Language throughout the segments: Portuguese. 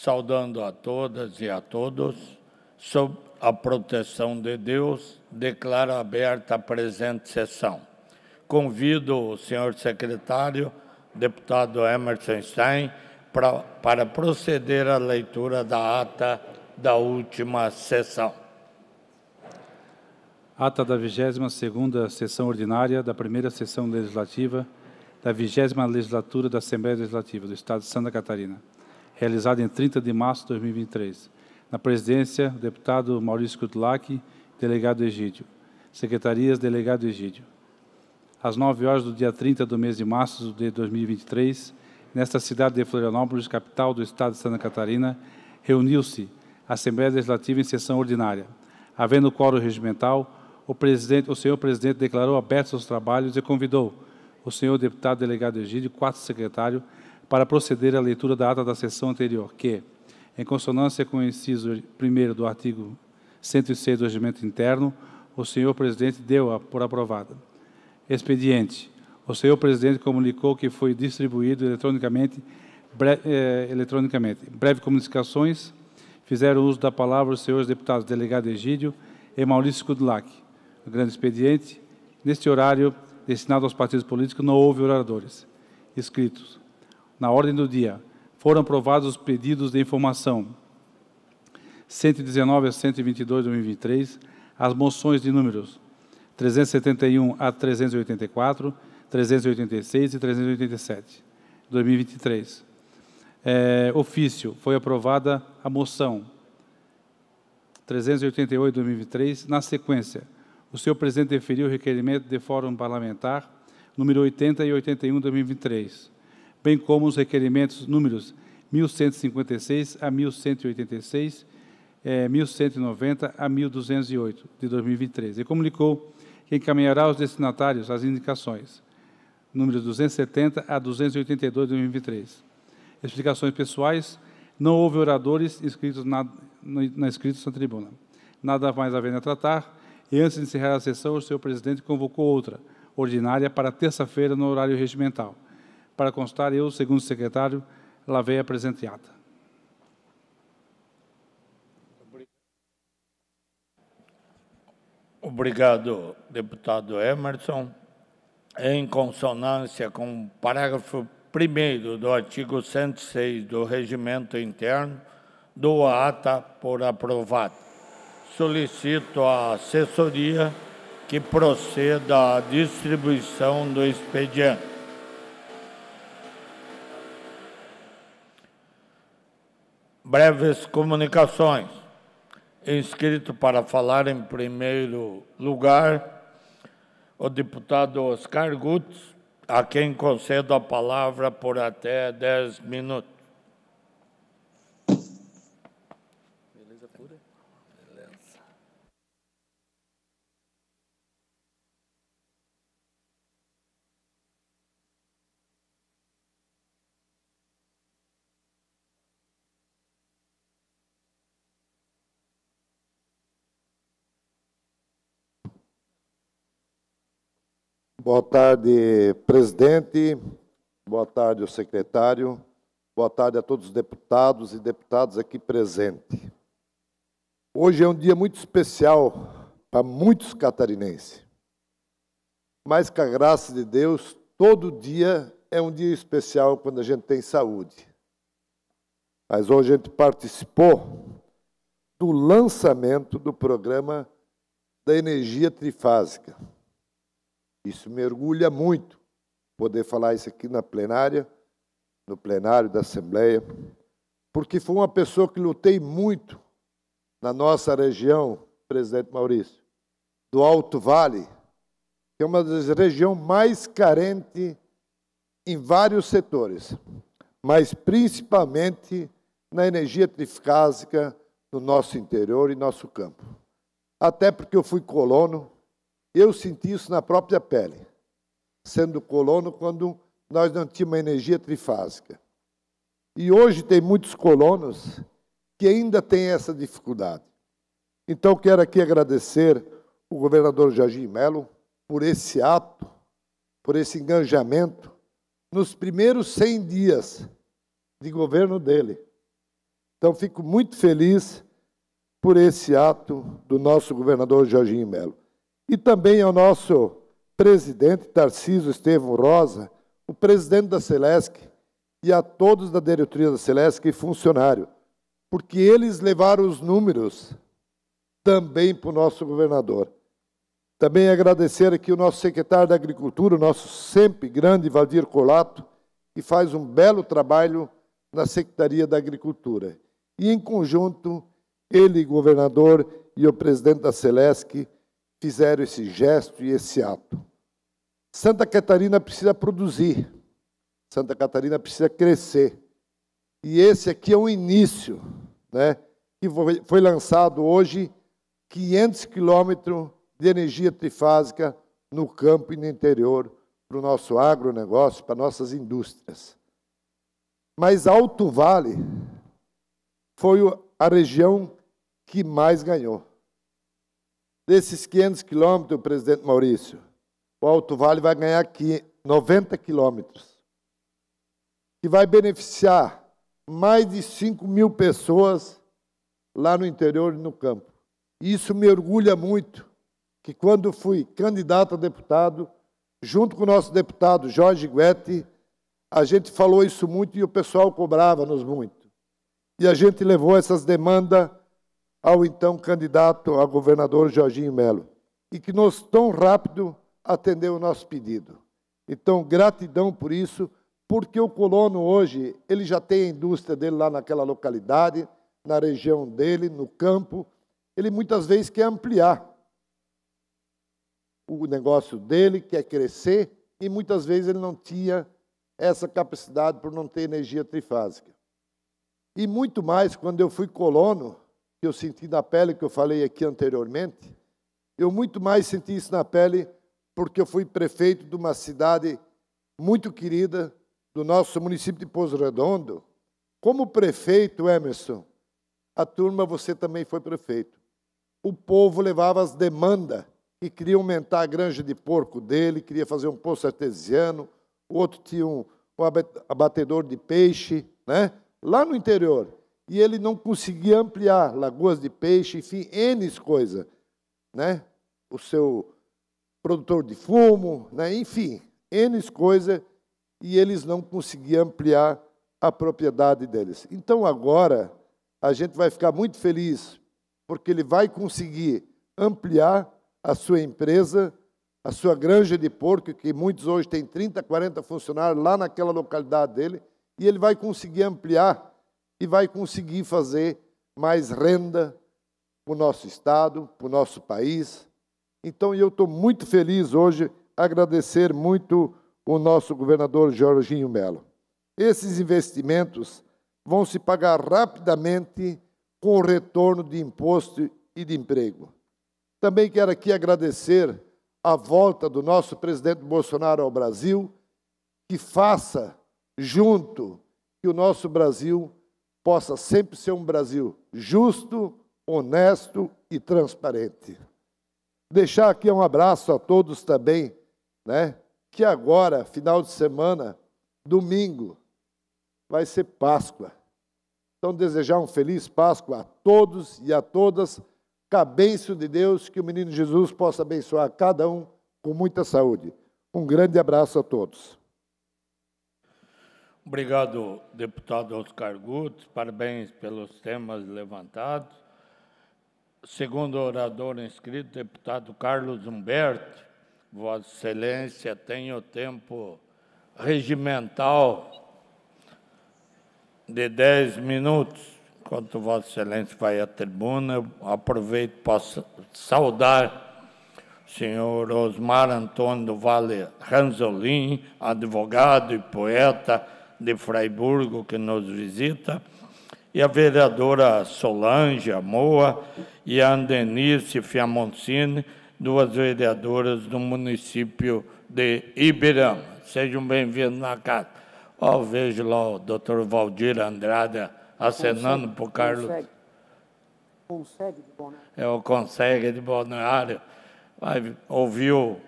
saudando a todas e a todos, sob a proteção de Deus, declaro aberta a presente sessão. Convido o senhor secretário, deputado Emerson Stein, pra, para proceder à leitura da ata da última sessão. Ata da 22ª Sessão Ordinária da Primeira Sessão Legislativa da 20 Legislatura da Assembleia Legislativa do Estado de Santa Catarina realizada em 30 de março de 2023. Na presidência, o deputado Maurício Kutlack, delegado Egídio. Secretarias, delegado Egídio. Às 9 horas do dia 30 do mês de março de 2023, nesta cidade de Florianópolis, capital do estado de Santa Catarina, reuniu-se a Assembleia Legislativa em sessão ordinária. Havendo quórum regimental, o, presidente, o senhor presidente declarou abertos os trabalhos e convidou o senhor deputado delegado Egídio, quarto secretário, para proceder à leitura da ata da sessão anterior, que, em consonância com o inciso 1 do artigo 106 do Regimento Interno, o senhor presidente deu-a por aprovada. Expediente. O senhor presidente comunicou que foi distribuído eletronicamente, bre eh, eletronicamente. Breve comunicações. Fizeram uso da palavra os senhores deputados delegado Egídio e Maurício Kudlak. O grande expediente. Neste horário destinado aos partidos políticos, não houve oradores Escritos na ordem do dia, foram aprovados os pedidos de informação 119 a 122 de 2023, as moções de números 371 a 384, 386 e 387 de 2023. É, ofício, foi aprovada a moção 388 de 2023, na sequência, o senhor presidente deferiu o requerimento de fórum parlamentar número 80 e 81 de 2023 bem como os requerimentos números 1156 a 1186, é, 1190 a 1208 de 2023, e comunicou que encaminhará aos destinatários as indicações números 270 a 282 de 2023. Explicações pessoais. Não houve oradores inscritos na, na inscritos na tribuna. Nada mais a ver a tratar. E antes de encerrar a sessão, o senhor presidente convocou outra, ordinária, para terça-feira, no horário regimental para constar, eu, segundo o secretário, lavei a presente ata. Obrigado, deputado Emerson. Em consonância com o parágrafo 1 do artigo 106 do Regimento Interno, dou a ata por aprovada. Solicito à assessoria que proceda à distribuição do expediente. breves comunicações. Inscrito para falar em primeiro lugar, o deputado Oscar Gutz, a quem concedo a palavra por até 10 minutos. Boa tarde, presidente. Boa tarde, o secretário. Boa tarde a todos os deputados e deputadas aqui presentes. Hoje é um dia muito especial para muitos catarinenses. Mas, com a graça de Deus, todo dia é um dia especial quando a gente tem saúde. Mas hoje a gente participou do lançamento do programa da energia trifásica isso mergulha muito poder falar isso aqui na plenária, no plenário da Assembleia, porque foi uma pessoa que lutei muito na nossa região, presidente Maurício, do Alto Vale, que é uma das regiões mais carentes em vários setores, mas principalmente na energia trifásica no nosso interior e nosso campo. Até porque eu fui colono eu senti isso na própria pele, sendo colono quando nós não tínhamos energia trifásica. E hoje tem muitos colonos que ainda têm essa dificuldade. Então, quero aqui agradecer o governador Jorginho Melo por esse ato, por esse engajamento, nos primeiros 100 dias de governo dele. Então, fico muito feliz por esse ato do nosso governador Jorginho Melo e também ao é nosso presidente Tarciso Estevam Rosa, o presidente da Celesc e a todos da diretoria da Celesc e funcionário, porque eles levaram os números também para o nosso governador. Também agradecer aqui o nosso secretário da Agricultura, o nosso sempre grande Valdir Colato, que faz um belo trabalho na Secretaria da Agricultura. E, em conjunto, ele, governador, e o presidente da Celesc, fizeram esse gesto e esse ato. Santa Catarina precisa produzir, Santa Catarina precisa crescer. E esse aqui é um início, né? que foi lançado hoje 500 quilômetros de energia trifásica no campo e no interior para o nosso agronegócio, para nossas indústrias. Mas Alto Vale foi a região que mais ganhou. Desses 500 quilômetros, presidente Maurício, o Alto Vale vai ganhar aqui 90 quilômetros, que vai beneficiar mais de 5 mil pessoas lá no interior e no campo. E isso me orgulha muito, que quando fui candidato a deputado, junto com o nosso deputado Jorge Guetti, a gente falou isso muito e o pessoal cobrava-nos muito. E a gente levou essas demandas ao então candidato a governador Jorginho Melo, e que nos tão rápido atendeu o nosso pedido. Então, gratidão por isso, porque o colono hoje, ele já tem a indústria dele lá naquela localidade, na região dele, no campo, ele muitas vezes quer ampliar o negócio dele, quer crescer, e muitas vezes ele não tinha essa capacidade por não ter energia trifásica. E muito mais, quando eu fui colono, que eu senti na pele, que eu falei aqui anteriormente, eu muito mais senti isso na pele porque eu fui prefeito de uma cidade muito querida do nosso município de Pouso Redondo. Como prefeito, Emerson, a turma você também foi prefeito. O povo levava as demandas e queria aumentar a granja de porco dele, queria fazer um poço artesiano, o outro tinha um, um abatedor de peixe, né? Lá no interior e ele não conseguia ampliar lagoas de peixe, enfim, N coisas. Né? O seu produtor de fumo, né? enfim, N coisas, e eles não conseguiam ampliar a propriedade deles. Então agora a gente vai ficar muito feliz, porque ele vai conseguir ampliar a sua empresa, a sua granja de porco, que muitos hoje têm 30, 40 funcionários lá naquela localidade dele, e ele vai conseguir ampliar e vai conseguir fazer mais renda para o nosso Estado, para o nosso país. Então, eu estou muito feliz hoje, agradecer muito o nosso governador Jorginho Melo. Esses investimentos vão se pagar rapidamente com o retorno de imposto e de emprego. Também quero aqui agradecer a volta do nosso presidente Bolsonaro ao Brasil, que faça junto que o nosso Brasil possa sempre ser um Brasil justo, honesto e transparente. Deixar aqui um abraço a todos também, né? Que agora, final de semana, domingo, vai ser Páscoa. Então, desejar um feliz Páscoa a todos e a todas. Cabenço de Deus, que o menino Jesus possa abençoar cada um com muita saúde. Um grande abraço a todos. Obrigado, deputado Oscar Gut. Parabéns pelos temas levantados. Segundo orador inscrito, deputado Carlos Humberto, Vossa Excelência tem o tempo regimental de 10 minutos. Enquanto Vossa Excelência vai à tribuna, eu aproveito para saudar o senhor Osmar Antônio do Vale Ranzolim, advogado e poeta de Freiburgo, que nos visita, e a vereadora Solange Moa e a Andenice Fiamoncini, duas vereadoras do município de Ibirama. Sejam bem-vindos na casa. Ó, oh, vejo lá o doutor Valdir Andrade acenando para o Carlos. Consegue. consegue de Balneário. É o Consegue de Balneário. Ouviu o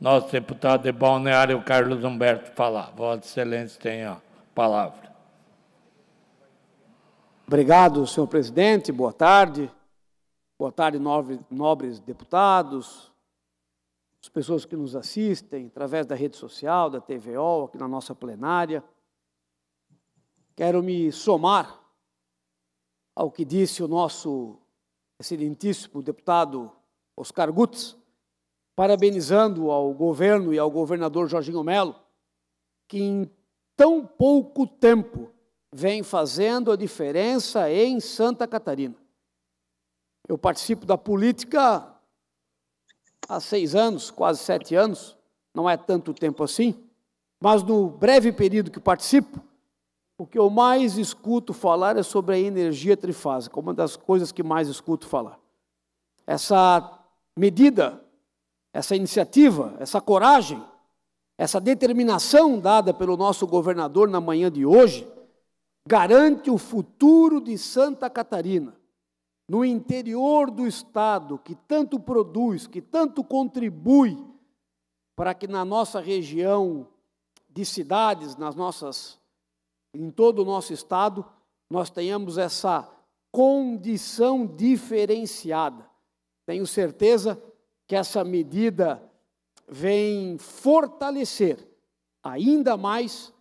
nosso deputado de Balneário, Carlos Humberto, falar. Vossa Excelência tem, ó palavra. Obrigado, senhor presidente. Boa tarde. Boa tarde, nobres, deputados, as pessoas que nos assistem através da rede social, da TVO, aqui na nossa plenária. Quero me somar ao que disse o nosso excelentíssimo deputado Oscar Gutz, parabenizando ao governo e ao governador Jorginho Melo, que em tão pouco tempo vem fazendo a diferença em Santa Catarina. Eu participo da política há seis anos, quase sete anos, não é tanto tempo assim, mas no breve período que participo, o que eu mais escuto falar é sobre a energia trifásica, uma das coisas que mais escuto falar. Essa medida, essa iniciativa, essa coragem essa determinação dada pelo nosso governador na manhã de hoje garante o futuro de Santa Catarina. No interior do estado que tanto produz, que tanto contribui para que na nossa região de cidades, nas nossas em todo o nosso estado, nós tenhamos essa condição diferenciada. Tenho certeza que essa medida vem fortalecer ainda mais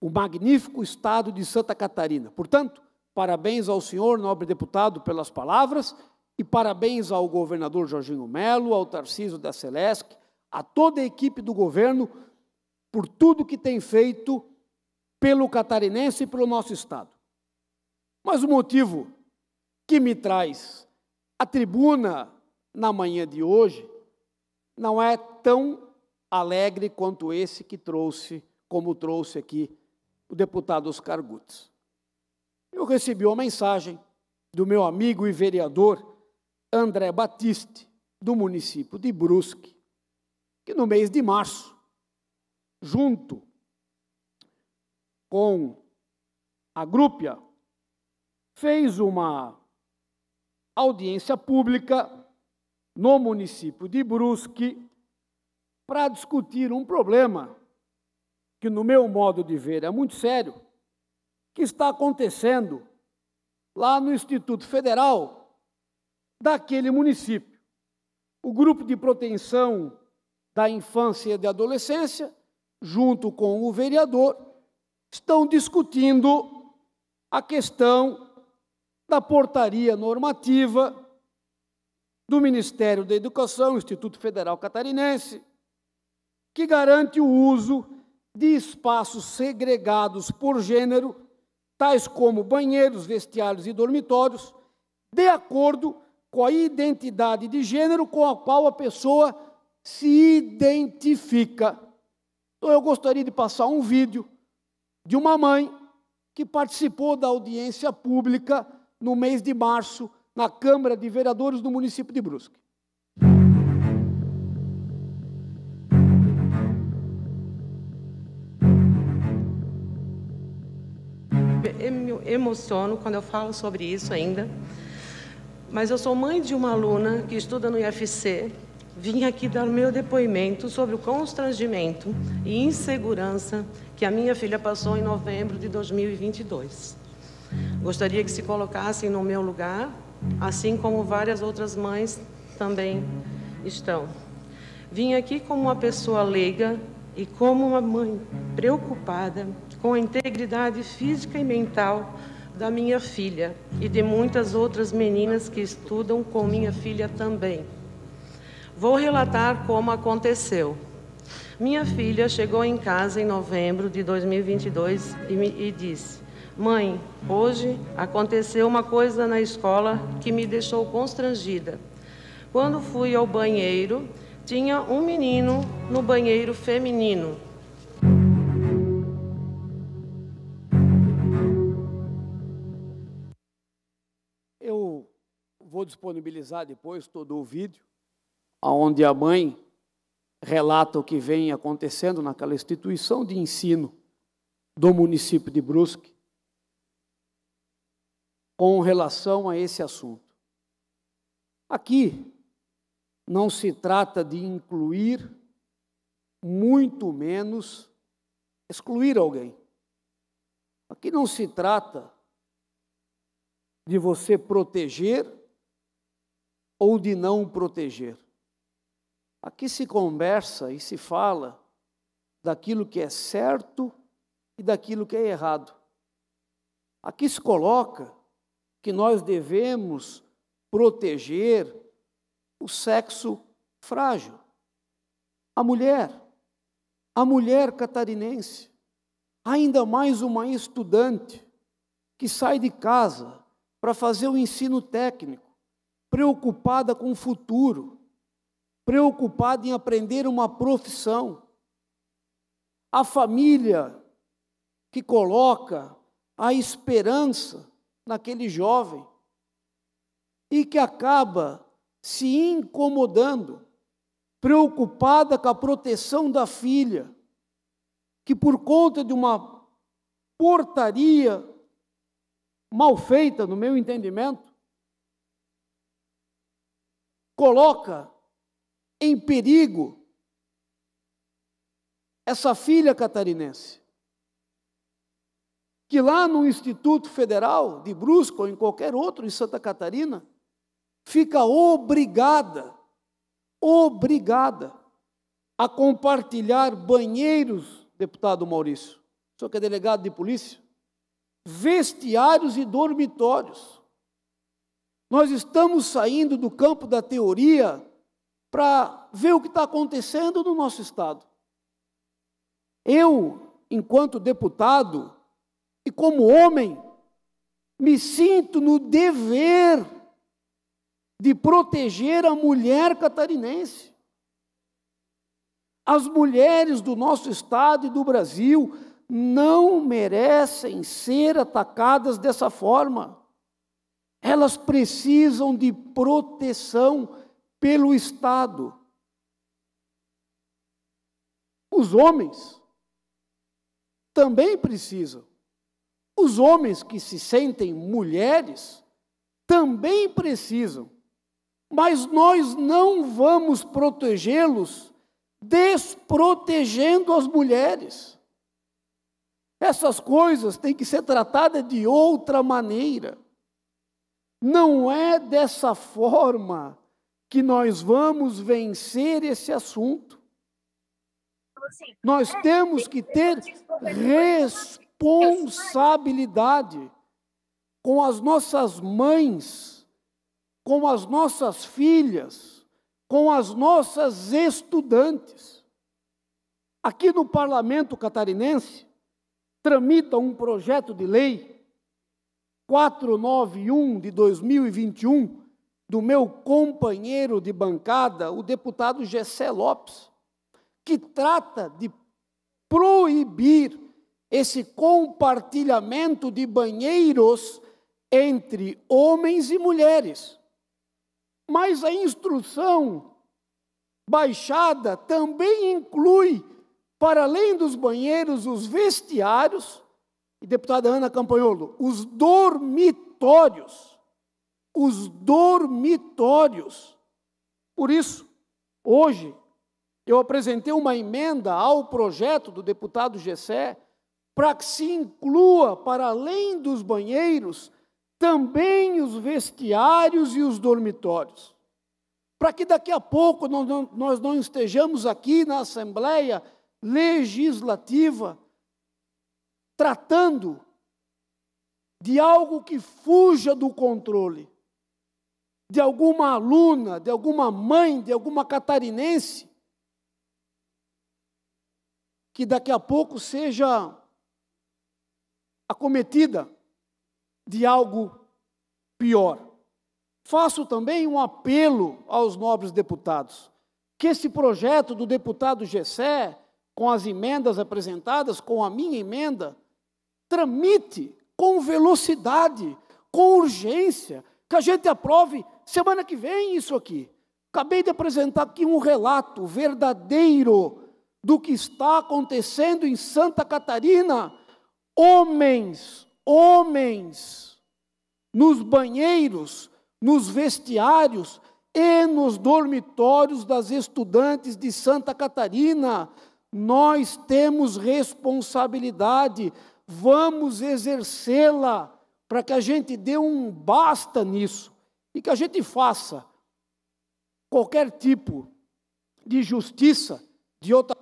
o magnífico estado de Santa Catarina. Portanto, parabéns ao senhor, nobre deputado, pelas palavras e parabéns ao governador Jorginho Melo, ao Tarcísio da Celesc, a toda a equipe do governo por tudo que tem feito pelo catarinense e pelo nosso estado. Mas o motivo que me traz à tribuna na manhã de hoje não é tão alegre quanto esse que trouxe, como trouxe aqui o deputado Oscar Gutz. Eu recebi uma mensagem do meu amigo e vereador André Batiste, do município de Brusque, que no mês de março, junto com a Grupia, fez uma audiência pública no município de Brusque para discutir um problema que, no meu modo de ver, é muito sério, que está acontecendo lá no Instituto Federal daquele município. O grupo de proteção da infância e da adolescência, junto com o vereador, estão discutindo a questão da portaria normativa do Ministério da Educação, Instituto Federal Catarinense, que garante o uso de espaços segregados por gênero, tais como banheiros, vestiários e dormitórios, de acordo com a identidade de gênero com a qual a pessoa se identifica. Então, eu gostaria de passar um vídeo de uma mãe que participou da audiência pública no mês de março na Câmara de Vereadores do município de Brusque. Eu me emociono quando eu falo sobre isso ainda, mas eu sou mãe de uma aluna que estuda no IFC. Vim aqui dar meu depoimento sobre o constrangimento e insegurança que a minha filha passou em novembro de 2022. Gostaria que se colocassem no meu lugar assim como várias outras mães também estão. Vim aqui como uma pessoa leiga e como uma mãe preocupada com a integridade física e mental da minha filha e de muitas outras meninas que estudam com minha filha também. Vou relatar como aconteceu. Minha filha chegou em casa em novembro de 2022 e, me, e disse: Mãe, hoje aconteceu uma coisa na escola que me deixou constrangida. Quando fui ao banheiro, tinha um menino no banheiro feminino. Eu vou disponibilizar depois todo o vídeo onde a mãe relata o que vem acontecendo naquela instituição de ensino do município de Brusque com relação a esse assunto. Aqui não se trata de incluir, muito menos excluir alguém. Aqui não se trata de você proteger ou de não proteger. Aqui se conversa e se fala daquilo que é certo e daquilo que é errado. Aqui se coloca que nós devemos proteger o sexo frágil. A mulher, a mulher catarinense, ainda mais uma estudante que sai de casa para fazer o ensino técnico, preocupada com o futuro, preocupada em aprender uma profissão. A família que coloca a esperança naquele jovem e que acaba se incomodando, preocupada com a proteção da filha, que por conta de uma portaria mal feita, no meu entendimento, coloca em perigo essa filha catarinense que lá no Instituto Federal de Brusco ou em qualquer outro em Santa Catarina, fica obrigada, obrigada a compartilhar banheiros, deputado Maurício, só que é delegado de polícia, vestiários e dormitórios. Nós estamos saindo do campo da teoria para ver o que está acontecendo no nosso Estado. Eu, enquanto deputado, e como homem, me sinto no dever de proteger a mulher catarinense. As mulheres do nosso estado e do Brasil não merecem ser atacadas dessa forma. Elas precisam de proteção pelo Estado. Os homens também precisam. Os homens que se sentem mulheres também precisam, mas nós não vamos protegê-los desprotegendo as mulheres. Essas coisas têm que ser tratadas de outra maneira. Não é dessa forma que nós vamos vencer esse assunto. Então, assim, nós é, temos que ter né? respeito responsabilidade com as nossas mães, com as nossas filhas, com as nossas estudantes. Aqui no parlamento catarinense, tramita um projeto de lei 491 de 2021 do meu companheiro de bancada, o deputado Gessé Lopes, que trata de proibir esse compartilhamento de banheiros entre homens e mulheres. Mas a instrução baixada também inclui, para além dos banheiros, os vestiários, e deputada Ana Campanholo, os dormitórios. Os dormitórios. Por isso, hoje, eu apresentei uma emenda ao projeto do deputado Gessé, para que se inclua, para além dos banheiros, também os vestiários e os dormitórios. Para que daqui a pouco nós não, estejamos aqui na Assembleia Legislativa tratando de algo que fuja do controle, de alguma aluna, de alguma mãe, de alguma catarinense, que daqui a pouco seja acometida de algo pior. Faço também um apelo aos nobres deputados que esse projeto do deputado Gessé, com as emendas apresentadas, com a minha emenda, tramite com velocidade, com urgência, que a gente aprove semana que vem isso aqui. Acabei de apresentar aqui um relato verdadeiro do que está acontecendo em Santa Catarina homens, homens, nos banheiros, nos vestiários e nos dormitórios das estudantes de Santa Catarina. Nós temos responsabilidade, vamos exercê-la para que a gente dê um basta nisso e que a gente faça qualquer tipo de justiça de outra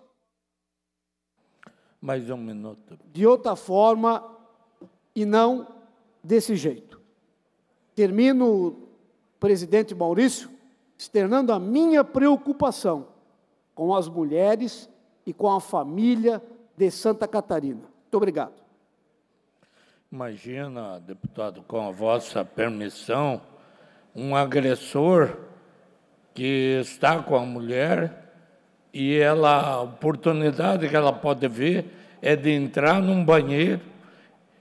mais um minuto. De outra forma e não desse jeito. Termino, presidente Maurício, externando a minha preocupação com as mulheres e com a família de Santa Catarina. Muito obrigado. Imagina, deputado, com a vossa permissão, um agressor que está com a mulher e ela, a oportunidade que ela pode ver é de entrar num banheiro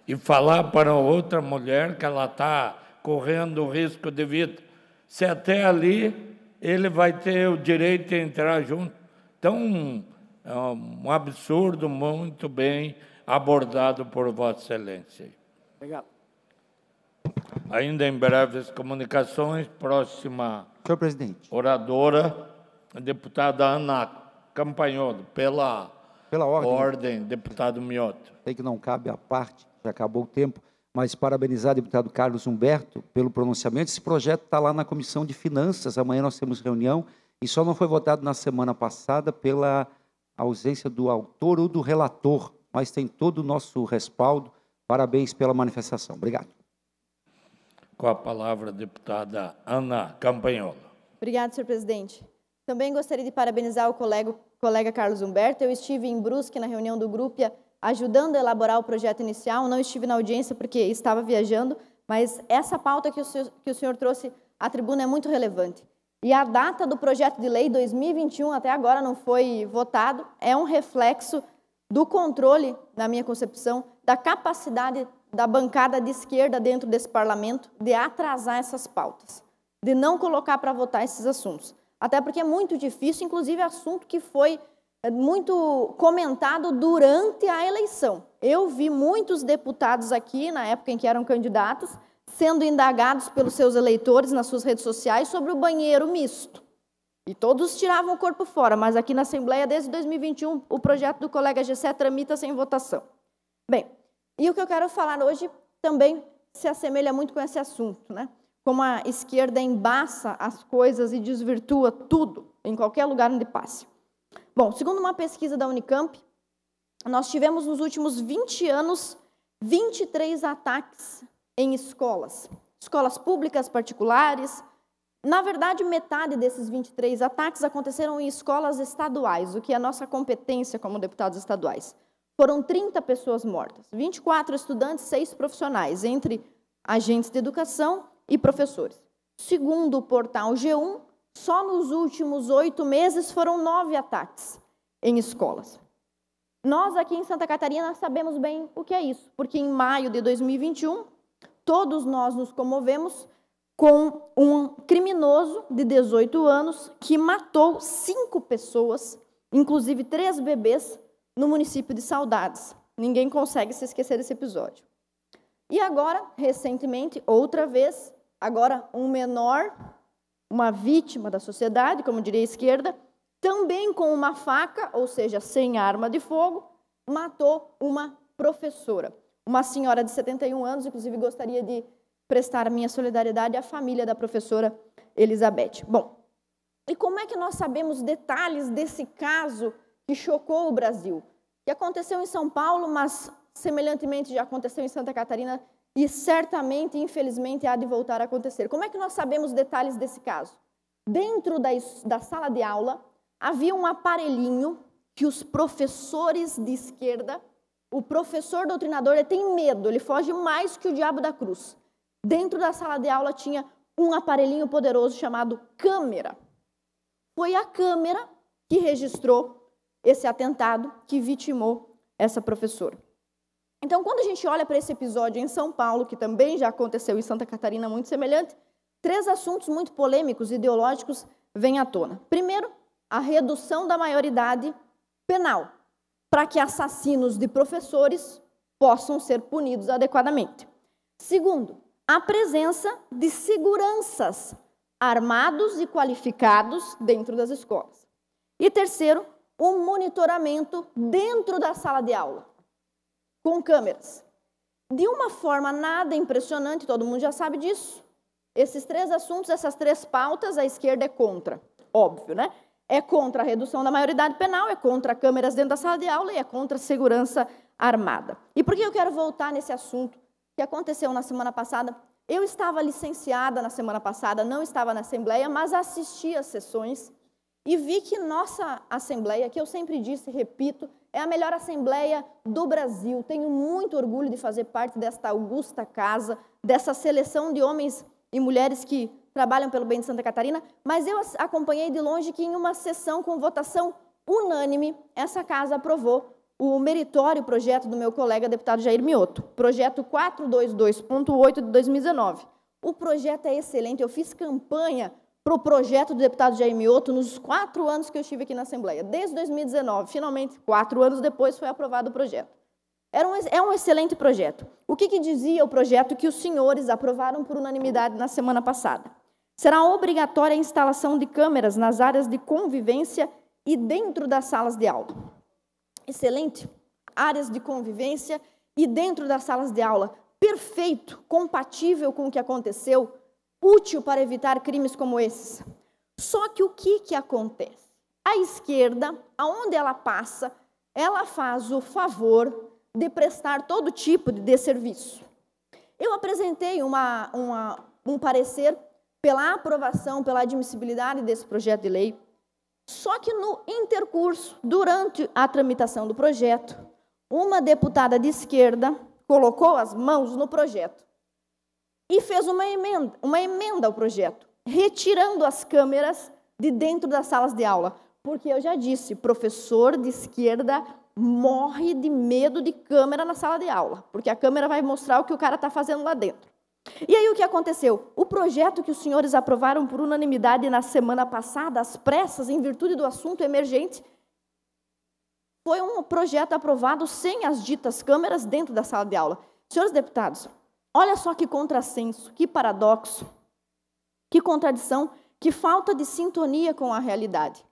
e falar para outra mulher que ela está correndo risco de vida. Se até ali ele vai ter o direito de entrar junto. Então, é um absurdo muito bem abordado por Vossa Excelência. Obrigado. Ainda em breves comunicações, próxima Senhor presidente. oradora, a deputada Ana campanholo, pela, pela ordem. ordem, deputado Mioto. Sei que não cabe a parte, já acabou o tempo, mas parabenizar o deputado Carlos Humberto pelo pronunciamento. Esse projeto está lá na Comissão de Finanças, amanhã nós temos reunião, e só não foi votado na semana passada pela ausência do autor ou do relator, mas tem todo o nosso respaldo. Parabéns pela manifestação. Obrigado. Com a palavra, a deputada Ana Campanhola. Obrigada, senhor presidente. Também gostaria de parabenizar o colega, colega Carlos Humberto. Eu estive em Brusque na reunião do grupo ajudando a elaborar o projeto inicial. Não estive na audiência porque estava viajando, mas essa pauta que o senhor, que o senhor trouxe à tribuna é muito relevante. E a data do projeto de lei 2021 até agora não foi votado, é um reflexo do controle, na minha concepção, da capacidade da bancada de esquerda dentro desse parlamento de atrasar essas pautas, de não colocar para votar esses assuntos até porque é muito difícil, inclusive é assunto que foi é, muito comentado durante a eleição. Eu vi muitos deputados aqui, na época em que eram candidatos, sendo indagados pelos seus eleitores nas suas redes sociais sobre o banheiro misto. E todos tiravam o corpo fora, mas aqui na Assembleia, desde 2021, o projeto do colega Gessé tramita sem votação. Bem, e o que eu quero falar hoje também se assemelha muito com esse assunto, né? como a esquerda embaça as coisas e desvirtua tudo, em qualquer lugar onde passe. Bom, segundo uma pesquisa da Unicamp, nós tivemos nos últimos 20 anos 23 ataques em escolas, escolas públicas, particulares. Na verdade, metade desses 23 ataques aconteceram em escolas estaduais, o que é a nossa competência como deputados estaduais. Foram 30 pessoas mortas, 24 estudantes, 6 profissionais, entre agentes de educação e professores. Segundo o portal G1, só nos últimos oito meses foram nove ataques em escolas. Nós aqui em Santa Catarina sabemos bem o que é isso, porque em maio de 2021, todos nós nos comovemos com um criminoso de 18 anos que matou cinco pessoas, inclusive três bebês, no município de Saudades. Ninguém consegue se esquecer desse episódio. E agora, recentemente, outra vez, Agora, um menor, uma vítima da sociedade, como diria a esquerda, também com uma faca, ou seja, sem arma de fogo, matou uma professora. Uma senhora de 71 anos, inclusive gostaria de prestar minha solidariedade à família da professora Elizabeth. Bom, e como é que nós sabemos detalhes desse caso que chocou o Brasil? Que aconteceu em São Paulo, mas semelhantemente já aconteceu em Santa Catarina e certamente, infelizmente, há de voltar a acontecer. Como é que nós sabemos detalhes desse caso? Dentro da, da sala de aula, havia um aparelhinho que os professores de esquerda, o professor doutrinador, ele tem medo, ele foge mais que o diabo da cruz. Dentro da sala de aula tinha um aparelhinho poderoso chamado câmera. Foi a câmera que registrou esse atentado que vitimou essa professora. Então, quando a gente olha para esse episódio em São Paulo, que também já aconteceu em Santa Catarina, muito semelhante, três assuntos muito polêmicos, ideológicos, vêm à tona. Primeiro, a redução da maioridade penal, para que assassinos de professores possam ser punidos adequadamente. Segundo, a presença de seguranças armados e qualificados dentro das escolas. E terceiro, o um monitoramento dentro da sala de aula com câmeras. De uma forma nada impressionante, todo mundo já sabe disso. Esses três assuntos, essas três pautas, a esquerda é contra, óbvio, né? É contra a redução da maioridade penal, é contra câmeras dentro da sala de aula e é contra a segurança armada. E por que eu quero voltar nesse assunto que aconteceu na semana passada? Eu estava licenciada na semana passada, não estava na Assembleia, mas assisti às sessões e vi que nossa Assembleia, que eu sempre disse e repito, é a melhor assembleia do Brasil. Tenho muito orgulho de fazer parte desta augusta casa, dessa seleção de homens e mulheres que trabalham pelo bem de Santa Catarina, mas eu acompanhei de longe que em uma sessão com votação unânime, essa casa aprovou o meritório projeto do meu colega deputado Jair Mioto, projeto 422.8 de 2019. O projeto é excelente, eu fiz campanha para o projeto do deputado Jaime Otto nos quatro anos que eu estive aqui na Assembleia. Desde 2019, finalmente, quatro anos depois, foi aprovado o projeto. Era um, é um excelente projeto. O que, que dizia o projeto que os senhores aprovaram por unanimidade na semana passada? Será obrigatória a instalação de câmeras nas áreas de convivência e dentro das salas de aula. Excelente. Áreas de convivência e dentro das salas de aula. Perfeito, compatível com o que aconteceu útil para evitar crimes como esses. Só que o que, que acontece? A esquerda, aonde ela passa, ela faz o favor de prestar todo tipo de desserviço. Eu apresentei uma, uma, um parecer pela aprovação, pela admissibilidade desse projeto de lei, só que no intercurso, durante a tramitação do projeto, uma deputada de esquerda colocou as mãos no projeto e fez uma emenda, uma emenda ao projeto, retirando as câmeras de dentro das salas de aula. Porque eu já disse, professor de esquerda morre de medo de câmera na sala de aula, porque a câmera vai mostrar o que o cara está fazendo lá dentro. E aí o que aconteceu? O projeto que os senhores aprovaram por unanimidade na semana passada, às pressas, em virtude do assunto emergente, foi um projeto aprovado sem as ditas câmeras dentro da sala de aula. Senhores deputados, Olha só que contrassenso, que paradoxo, que contradição, que falta de sintonia com a realidade.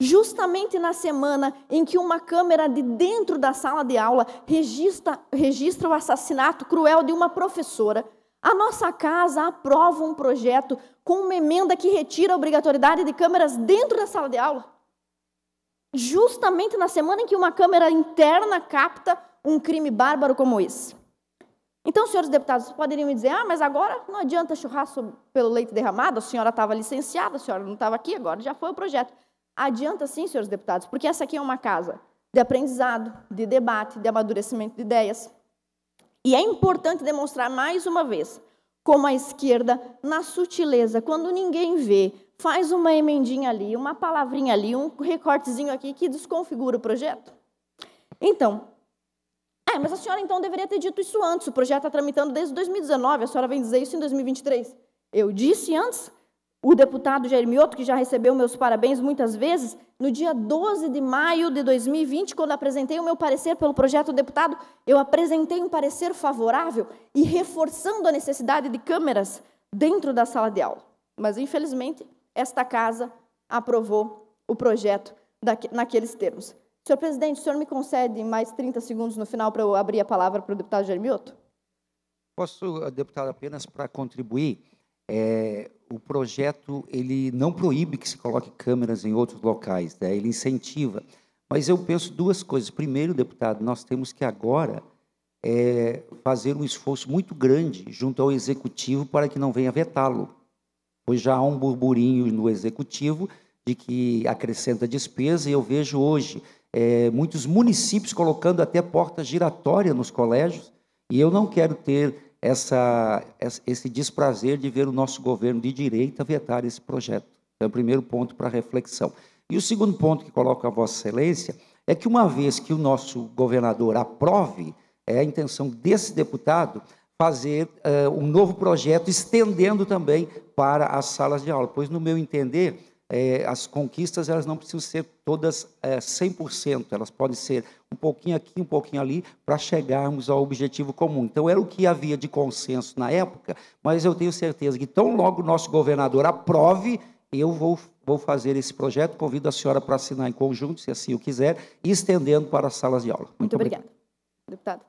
Justamente na semana em que uma câmera de dentro da sala de aula registra, registra o assassinato cruel de uma professora, a nossa casa aprova um projeto com uma emenda que retira a obrigatoriedade de câmeras dentro da sala de aula. Justamente na semana em que uma câmera interna capta um crime bárbaro como esse. Então, senhores deputados, poderiam me dizer: ah, mas agora não adianta churrasco pelo leite derramado, a senhora estava licenciada, a senhora não estava aqui, agora já foi o projeto. Adianta sim, senhores deputados, porque essa aqui é uma casa de aprendizado, de debate, de amadurecimento de ideias. E é importante demonstrar mais uma vez como a esquerda, na sutileza, quando ninguém vê, faz uma emendinha ali, uma palavrinha ali, um recortezinho aqui que desconfigura o projeto. Então, é, mas a senhora então deveria ter dito isso antes. O projeto está tramitando desde 2019, a senhora vem dizer isso em 2023. Eu disse antes. O deputado Mioto, que já recebeu meus parabéns muitas vezes, no dia 12 de maio de 2020, quando apresentei o meu parecer pelo projeto deputado, eu apresentei um parecer favorável e reforçando a necessidade de câmeras dentro da sala de aula. Mas, infelizmente, esta casa aprovou o projeto naqueles termos. Senhor presidente, o senhor me concede mais 30 segundos no final para eu abrir a palavra para o deputado Germioto? Posso, eh, deputado, apenas para contribuir. É, o projeto ele não proíbe que se coloque câmeras em outros locais, né? ele incentiva. Mas eu penso duas coisas. Primeiro, deputado, nós temos que agora é, fazer um esforço muito grande junto ao executivo para que não venha vetá-lo, pois já há um burburinho no executivo de que acrescenta despesa e eu vejo hoje é, muitos municípios colocando até porta giratória nos colégios, e eu não quero ter essa, esse desprazer de ver o nosso governo de direita vetar esse projeto. Então, é o primeiro ponto para reflexão. E o segundo ponto que coloca a Vossa Excelência é que, uma vez que o nosso governador aprove, é a intenção desse deputado fazer uh, um novo projeto, estendendo também para as salas de aula, pois, no meu entender, é, as conquistas elas não precisam ser todas é, 100%, elas podem ser um pouquinho aqui, um pouquinho ali, para chegarmos ao objetivo comum. Então, era o que havia de consenso na época, mas eu tenho certeza que tão logo o nosso governador aprove, eu vou, vou fazer esse projeto, convido a senhora para assinar em conjunto, se assim o quiser, estendendo para as salas de aula. Muito, Muito obrigada. Deputado.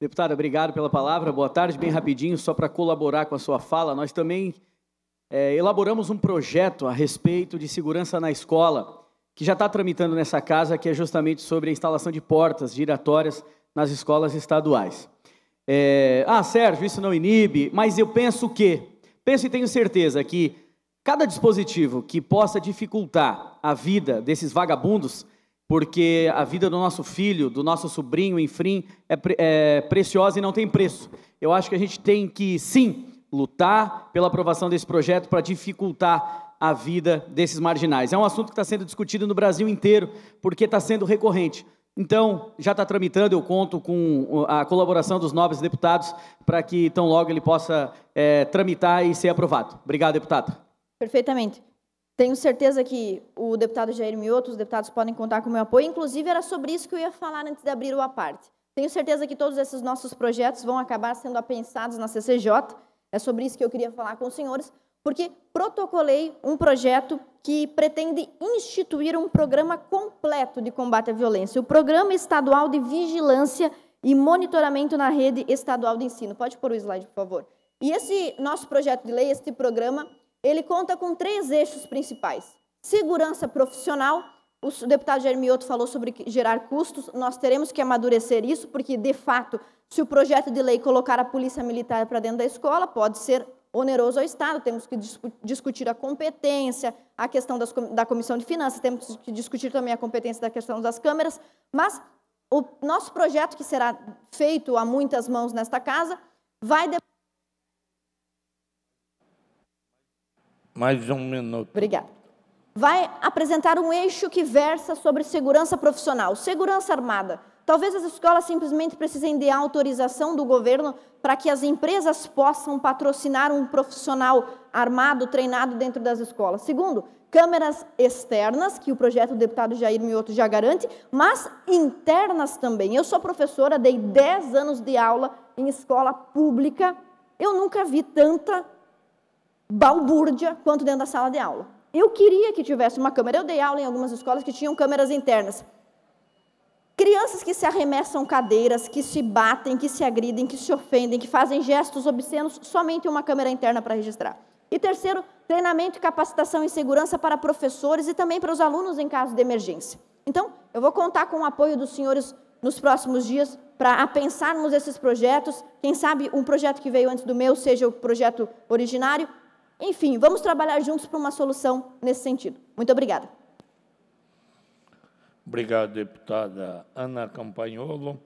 Deputada, obrigado pela palavra. Boa tarde. Bem rapidinho, só para colaborar com a sua fala, nós também é, elaboramos um projeto a respeito de segurança na escola, que já está tramitando nessa casa, que é justamente sobre a instalação de portas giratórias nas escolas estaduais. É, ah, Sérgio, isso não inibe, mas eu penso que, penso e tenho certeza que cada dispositivo que possa dificultar a vida desses vagabundos, porque a vida do nosso filho, do nosso sobrinho, enfim, é, pre é preciosa e não tem preço. Eu acho que a gente tem que, sim, lutar pela aprovação desse projeto para dificultar a vida desses marginais. É um assunto que está sendo discutido no Brasil inteiro, porque está sendo recorrente. Então, já está tramitando, eu conto com a colaboração dos novos deputados para que tão logo ele possa é, tramitar e ser aprovado. Obrigado, deputado. Perfeitamente. Tenho certeza que o deputado Jair Mioto, os deputados podem contar com o meu apoio. Inclusive, era sobre isso que eu ia falar antes de abrir o aparte. Tenho certeza que todos esses nossos projetos vão acabar sendo apensados na CCJ é sobre isso que eu queria falar com os senhores, porque protocolei um projeto que pretende instituir um programa completo de combate à violência, o Programa Estadual de Vigilância e Monitoramento na Rede Estadual de Ensino. Pode pôr o slide, por favor. E esse nosso projeto de lei, este programa, ele conta com três eixos principais: segurança profissional, o deputado Germioto falou sobre gerar custos, nós teremos que amadurecer isso, porque, de fato, se o projeto de lei colocar a polícia militar para dentro da escola, pode ser oneroso ao Estado, temos que discutir a competência, a questão das, da Comissão de Finanças, temos que discutir também a competência da questão das câmeras, mas o nosso projeto, que será feito a muitas mãos nesta casa, vai... De... Mais um minuto. Obrigada vai apresentar um eixo que versa sobre segurança profissional, segurança armada. Talvez as escolas simplesmente precisem de autorização do governo para que as empresas possam patrocinar um profissional armado, treinado dentro das escolas. Segundo, câmeras externas, que o projeto do deputado Jair Mioto já garante, mas internas também. Eu sou professora, dei 10 anos de aula em escola pública. Eu nunca vi tanta balbúrdia quanto dentro da sala de aula. Eu queria que tivesse uma câmera. Eu dei aula em algumas escolas que tinham câmeras internas. Crianças que se arremessam cadeiras, que se batem, que se agridem, que se ofendem, que fazem gestos obscenos, somente uma câmera interna para registrar. E terceiro, treinamento e capacitação em segurança para professores e também para os alunos em caso de emergência. Então, eu vou contar com o apoio dos senhores nos próximos dias para pensarmos esses projetos. Quem sabe um projeto que veio antes do meu seja o projeto originário enfim, vamos trabalhar juntos para uma solução nesse sentido. Muito obrigada. Obrigado, deputada Ana Campagnolo.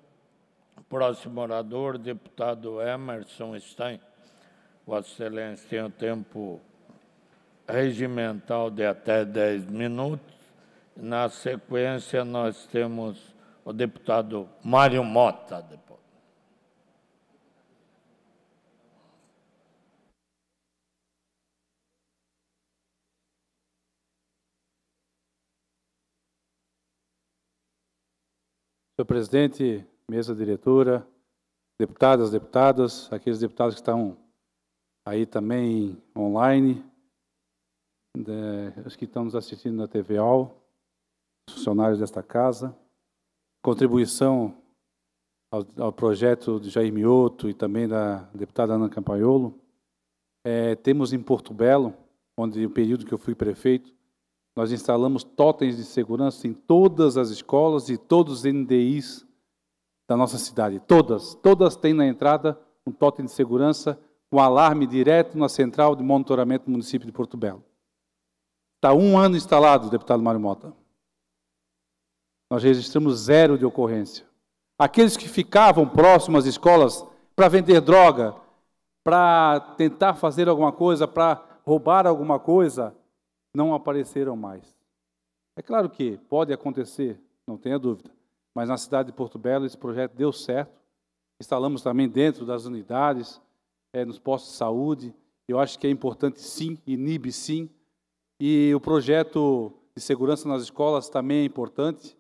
Próximo orador, deputado Emerson Stein. Vossa Excelência tem o tempo regimental de até 10 minutos. Na sequência, nós temos o deputado Mário Mota. Senhor presidente, mesa diretora, deputadas, deputados, aqueles deputados que estão aí também online, né, os que estão nos assistindo na TV AL, funcionários desta casa, contribuição ao, ao projeto de Jair Mioto e também da deputada Ana Campaiolo. É, temos em Porto Belo, onde o período que eu fui prefeito, nós instalamos totens de segurança em todas as escolas e todos os NDIs da nossa cidade. Todas, todas têm na entrada um totem de segurança com um alarme direto na central de monitoramento do município de Porto Belo. Está um ano instalado, deputado Mário Mota. Nós registramos zero de ocorrência. Aqueles que ficavam próximos às escolas para vender droga, para tentar fazer alguma coisa, para roubar alguma coisa, não apareceram mais. É claro que pode acontecer, não tenha dúvida, mas na cidade de Porto Belo esse projeto deu certo. Instalamos também dentro das unidades, é, nos postos de saúde. Eu acho que é importante sim, inibe sim. E o projeto de segurança nas escolas também é importante.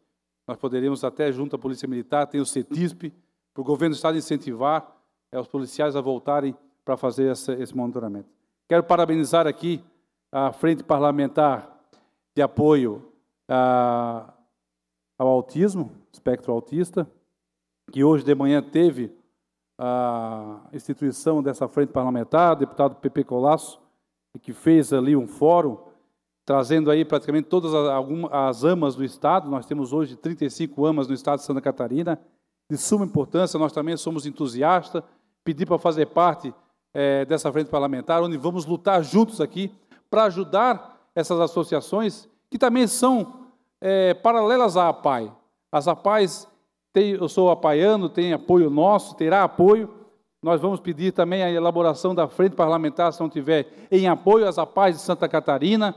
Nós poderíamos até, junto à Polícia Militar, ter o CETISP, para o governo do Estado incentivar é, os policiais a voltarem para fazer essa, esse monitoramento. Quero parabenizar aqui a Frente Parlamentar de Apoio a, ao Autismo, Espectro Autista, que hoje de manhã teve a instituição dessa frente parlamentar, deputado Pepe Colasso, que fez ali um fórum, trazendo aí praticamente todas as, algumas, as amas do Estado. Nós temos hoje 35 amas no Estado de Santa Catarina, de suma importância. Nós também somos entusiastas. Pedir para fazer parte é, dessa frente parlamentar, onde vamos lutar juntos aqui para ajudar essas associações que também são é, paralelas à APAI. As APAIs, tem, eu sou apaiano, tem apoio nosso, terá apoio. Nós vamos pedir também a elaboração da frente parlamentar, se não tiver, em apoio às APAIs de Santa Catarina.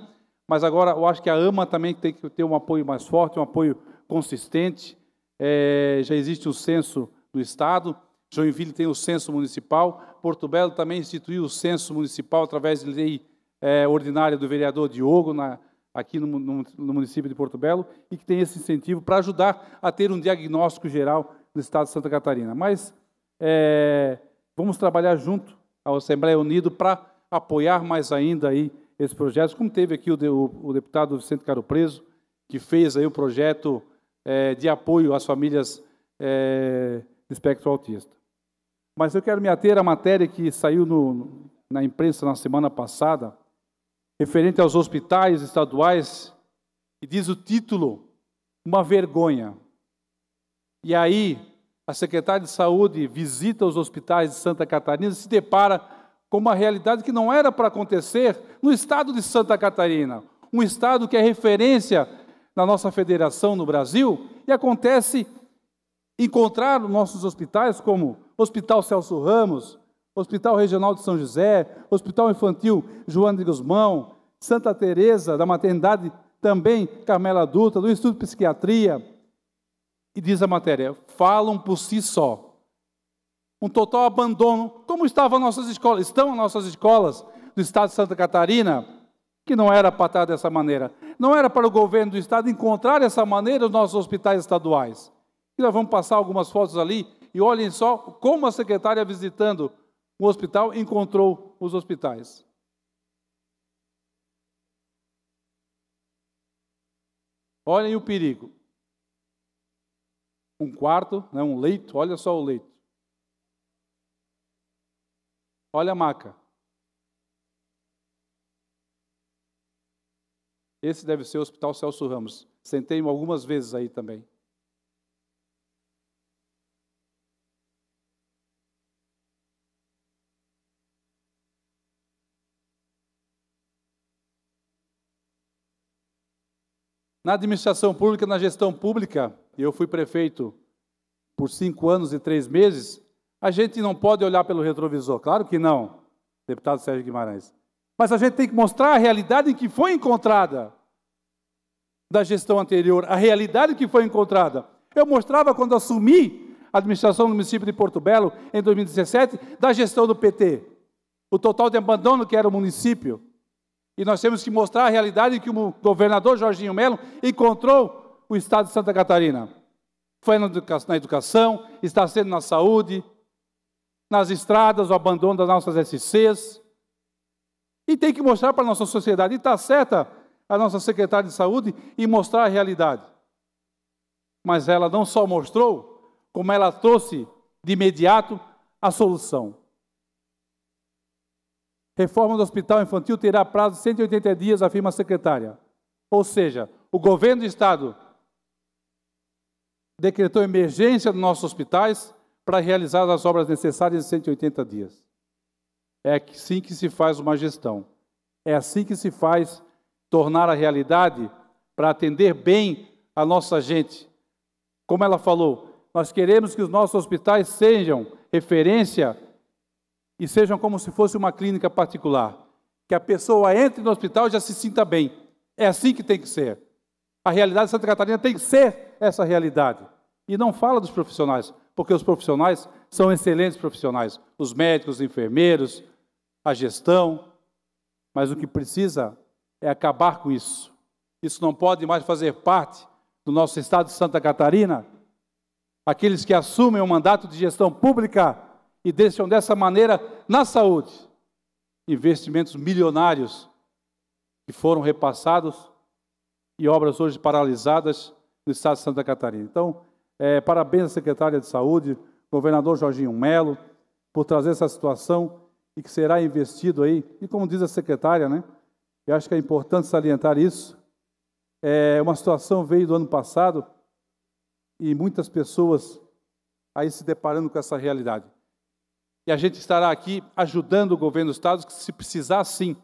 Mas agora eu acho que a AMA também tem que ter um apoio mais forte, um apoio consistente. É, já existe o censo do Estado, Joinville tem o censo municipal, Porto Belo também instituiu o censo municipal através de lei é, ordinária do vereador Diogo, na, aqui no, no, no, município de Porto Belo, e que tem esse incentivo para ajudar a ter um diagnóstico geral no estado de Santa Catarina. Mas é, vamos trabalhar junto à Assembleia Unida para apoiar mais ainda aí esses projetos, como teve aqui o, de, o, o deputado Vicente Caro Preso, que fez aí o projeto é, de apoio às famílias é, espectro autista. Mas eu quero me ater à matéria que saiu no, na imprensa na semana passada, referente aos hospitais estaduais, e diz o título, Uma Vergonha. E aí, a secretária de Saúde visita os hospitais de Santa Catarina e se depara com uma realidade que não era para acontecer no estado de Santa Catarina, um estado que é referência na nossa federação no Brasil, e acontece encontrar nossos hospitais, como Hospital Celso Ramos, Hospital Regional de São José, Hospital Infantil Joana de Guzmão, Santa Teresa da Maternidade, também Carmela Dutra, do Instituto de Psiquiatria. E diz a matéria, falam por si só. Um total abandono, como estavam nossas escolas, estão nossas escolas do Estado de Santa Catarina, que não era para estar dessa maneira. Não era para o governo do Estado encontrar essa maneira os nossos hospitais estaduais. E nós vamos passar algumas fotos ali, e olhem só como a secretária visitando um hospital, encontrou os hospitais. Olhem o perigo. Um quarto, né, um leito, olha só o leito. Olha a maca. Esse deve ser o Hospital Celso Ramos. Sentei algumas vezes aí também. Na administração pública, na gestão pública, eu fui prefeito por cinco anos e três meses, a gente não pode olhar pelo retrovisor, claro que não, deputado Sérgio Guimarães. Mas a gente tem que mostrar a realidade em que foi encontrada da gestão anterior, a realidade que foi encontrada. Eu mostrava quando assumi a administração do município de Porto Belo, em 2017, da gestão do PT. O total de abandono que era o município, e nós temos que mostrar a realidade que o governador Jorginho Melo encontrou o Estado de Santa Catarina. Foi na educação, está sendo na saúde, nas estradas, o abandono das nossas SCs. E tem que mostrar para a nossa sociedade. E está certa a nossa secretária de saúde e mostrar a realidade. Mas ela não só mostrou, como ela trouxe de imediato a solução. Reforma do hospital infantil terá prazo de 180 dias, afirma a secretária. Ou seja, o governo do Estado decretou emergência nos nossos hospitais para realizar as obras necessárias em 180 dias. É assim que se faz uma gestão. É assim que se faz tornar a realidade para atender bem a nossa gente. Como ela falou, nós queremos que os nossos hospitais sejam referência e sejam como se fosse uma clínica particular, que a pessoa entre no hospital e já se sinta bem. É assim que tem que ser. A realidade de Santa Catarina tem que ser essa realidade. E não fala dos profissionais, porque os profissionais são excelentes profissionais, os médicos, os enfermeiros, a gestão, mas o que precisa é acabar com isso. Isso não pode mais fazer parte do nosso estado de Santa Catarina. Aqueles que assumem o mandato de gestão pública e deixam dessa maneira na saúde. Investimentos milionários que foram repassados e obras hoje paralisadas no estado de Santa Catarina. Então, é, parabéns à secretária de Saúde, governador Jorginho Melo, por trazer essa situação e que será investido aí. E como diz a secretária, né? Eu acho que é importante salientar isso. É, uma situação veio do ano passado e muitas pessoas aí se deparando com essa realidade. E a gente estará aqui ajudando o governo do Estado, se precisar sim,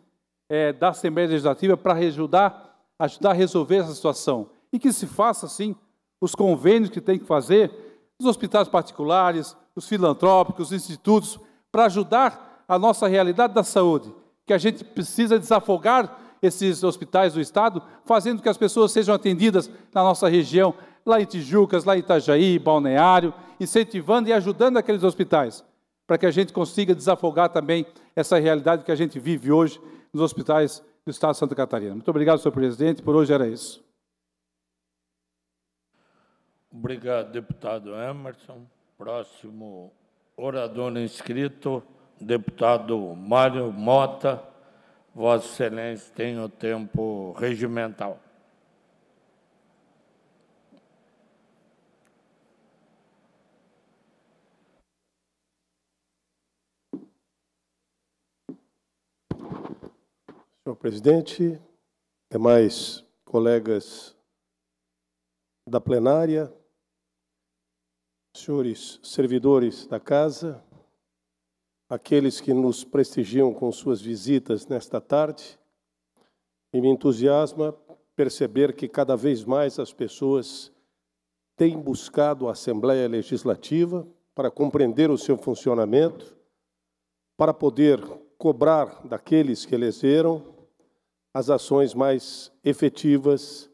é, da Assembleia Legislativa para ajudar, ajudar a resolver essa situação. E que se faça sim os convênios que tem que fazer, os hospitais particulares, os filantrópicos, os institutos, para ajudar a nossa realidade da saúde, que a gente precisa desafogar esses hospitais do Estado, fazendo que as pessoas sejam atendidas na nossa região, lá em Tijucas, lá em Itajaí, Balneário, incentivando e ajudando aqueles hospitais para que a gente consiga desafogar também essa realidade que a gente vive hoje nos hospitais do Estado de Santa Catarina. Muito obrigado, senhor presidente. Por hoje era isso. Obrigado, deputado Emerson. Próximo orador inscrito, deputado Mário Mota. Vossa Excelência tem o tempo regimental. Senhor presidente, demais colegas da plenária, senhores servidores da casa, aqueles que nos prestigiam com suas visitas nesta tarde, e me entusiasma perceber que cada vez mais as pessoas têm buscado a Assembleia Legislativa para compreender o seu funcionamento, para poder cobrar daqueles que elegeram as ações mais efetivas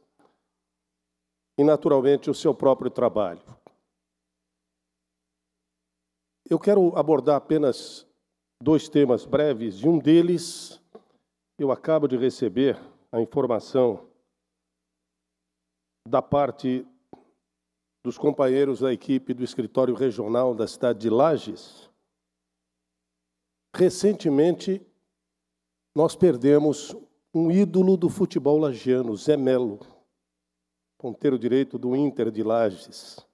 e, naturalmente, o seu próprio trabalho. Eu quero abordar apenas dois temas breves, e um deles eu acabo de receber a informação da parte dos companheiros da equipe do escritório regional da cidade de Lages. Recentemente, nós perdemos um ídolo do futebol lagiano, Zé Melo, ponteiro direito do Inter de Lages.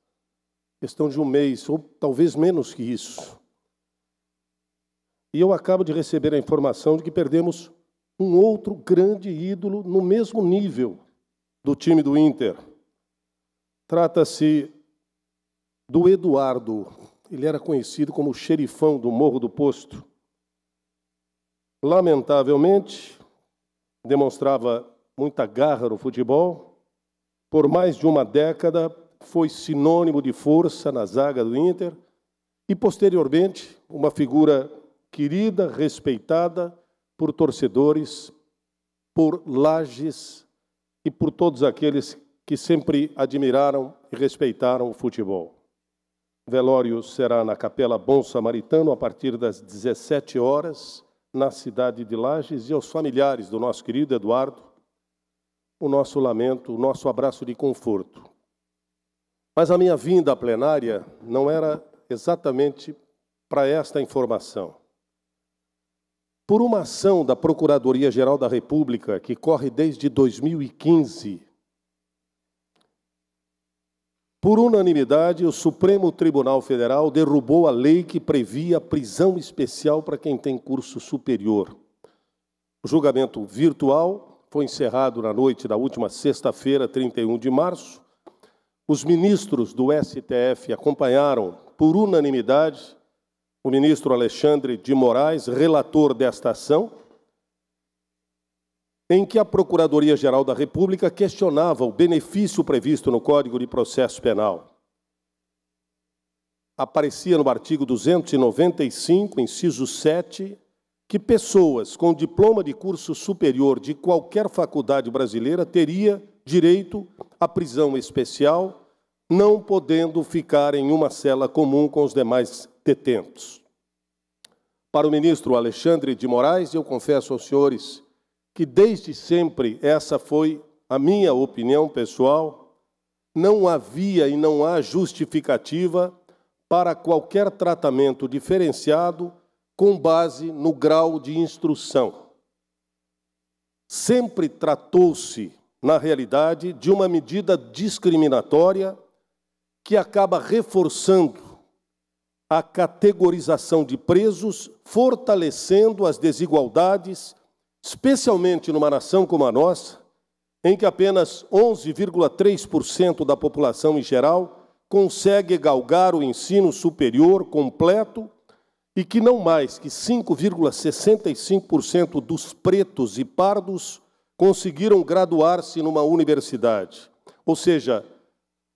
Questão de um mês, ou talvez menos que isso. E eu acabo de receber a informação de que perdemos um outro grande ídolo no mesmo nível do time do Inter. Trata-se do Eduardo. Ele era conhecido como o xerifão do Morro do Posto. Lamentavelmente, demonstrava muita garra no futebol. Por mais de uma década, foi sinônimo de força na zaga do Inter e, posteriormente, uma figura querida, respeitada por torcedores, por lajes e por todos aqueles que sempre admiraram e respeitaram o futebol. velório será na Capela Bom Samaritano a partir das 17 horas na cidade de Lages e aos familiares do nosso querido Eduardo, o nosso lamento, o nosso abraço de conforto. Mas a minha vinda à plenária não era exatamente para esta informação. Por uma ação da Procuradoria-Geral da República, que corre desde 2015, por unanimidade, o Supremo Tribunal Federal derrubou a lei que previa prisão especial para quem tem curso superior. O julgamento virtual foi encerrado na noite da última sexta-feira, 31 de março. Os ministros do STF acompanharam, por unanimidade, o ministro Alexandre de Moraes, relator desta ação, em que a Procuradoria-Geral da República questionava o benefício previsto no Código de Processo Penal. Aparecia no artigo 295, inciso 7, que pessoas com diploma de curso superior de qualquer faculdade brasileira teria direito à prisão especial, não podendo ficar em uma cela comum com os demais detentos. Para o ministro Alexandre de Moraes, eu confesso aos senhores que desde sempre, essa foi a minha opinião pessoal, não havia e não há justificativa para qualquer tratamento diferenciado com base no grau de instrução. Sempre tratou-se, na realidade, de uma medida discriminatória que acaba reforçando a categorização de presos, fortalecendo as desigualdades especialmente numa nação como a nossa, em que apenas 11,3% da população em geral consegue galgar o ensino superior completo e que não mais que 5,65% dos pretos e pardos conseguiram graduar-se numa universidade. Ou seja,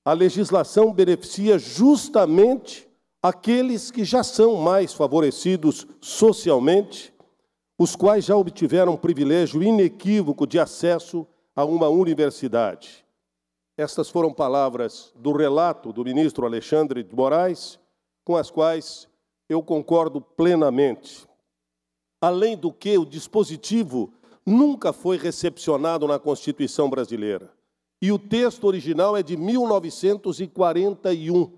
a legislação beneficia justamente aqueles que já são mais favorecidos socialmente os quais já obtiveram privilégio inequívoco de acesso a uma universidade. Estas foram palavras do relato do ministro Alexandre de Moraes, com as quais eu concordo plenamente. Além do que, o dispositivo nunca foi recepcionado na Constituição brasileira. E o texto original é de 1941.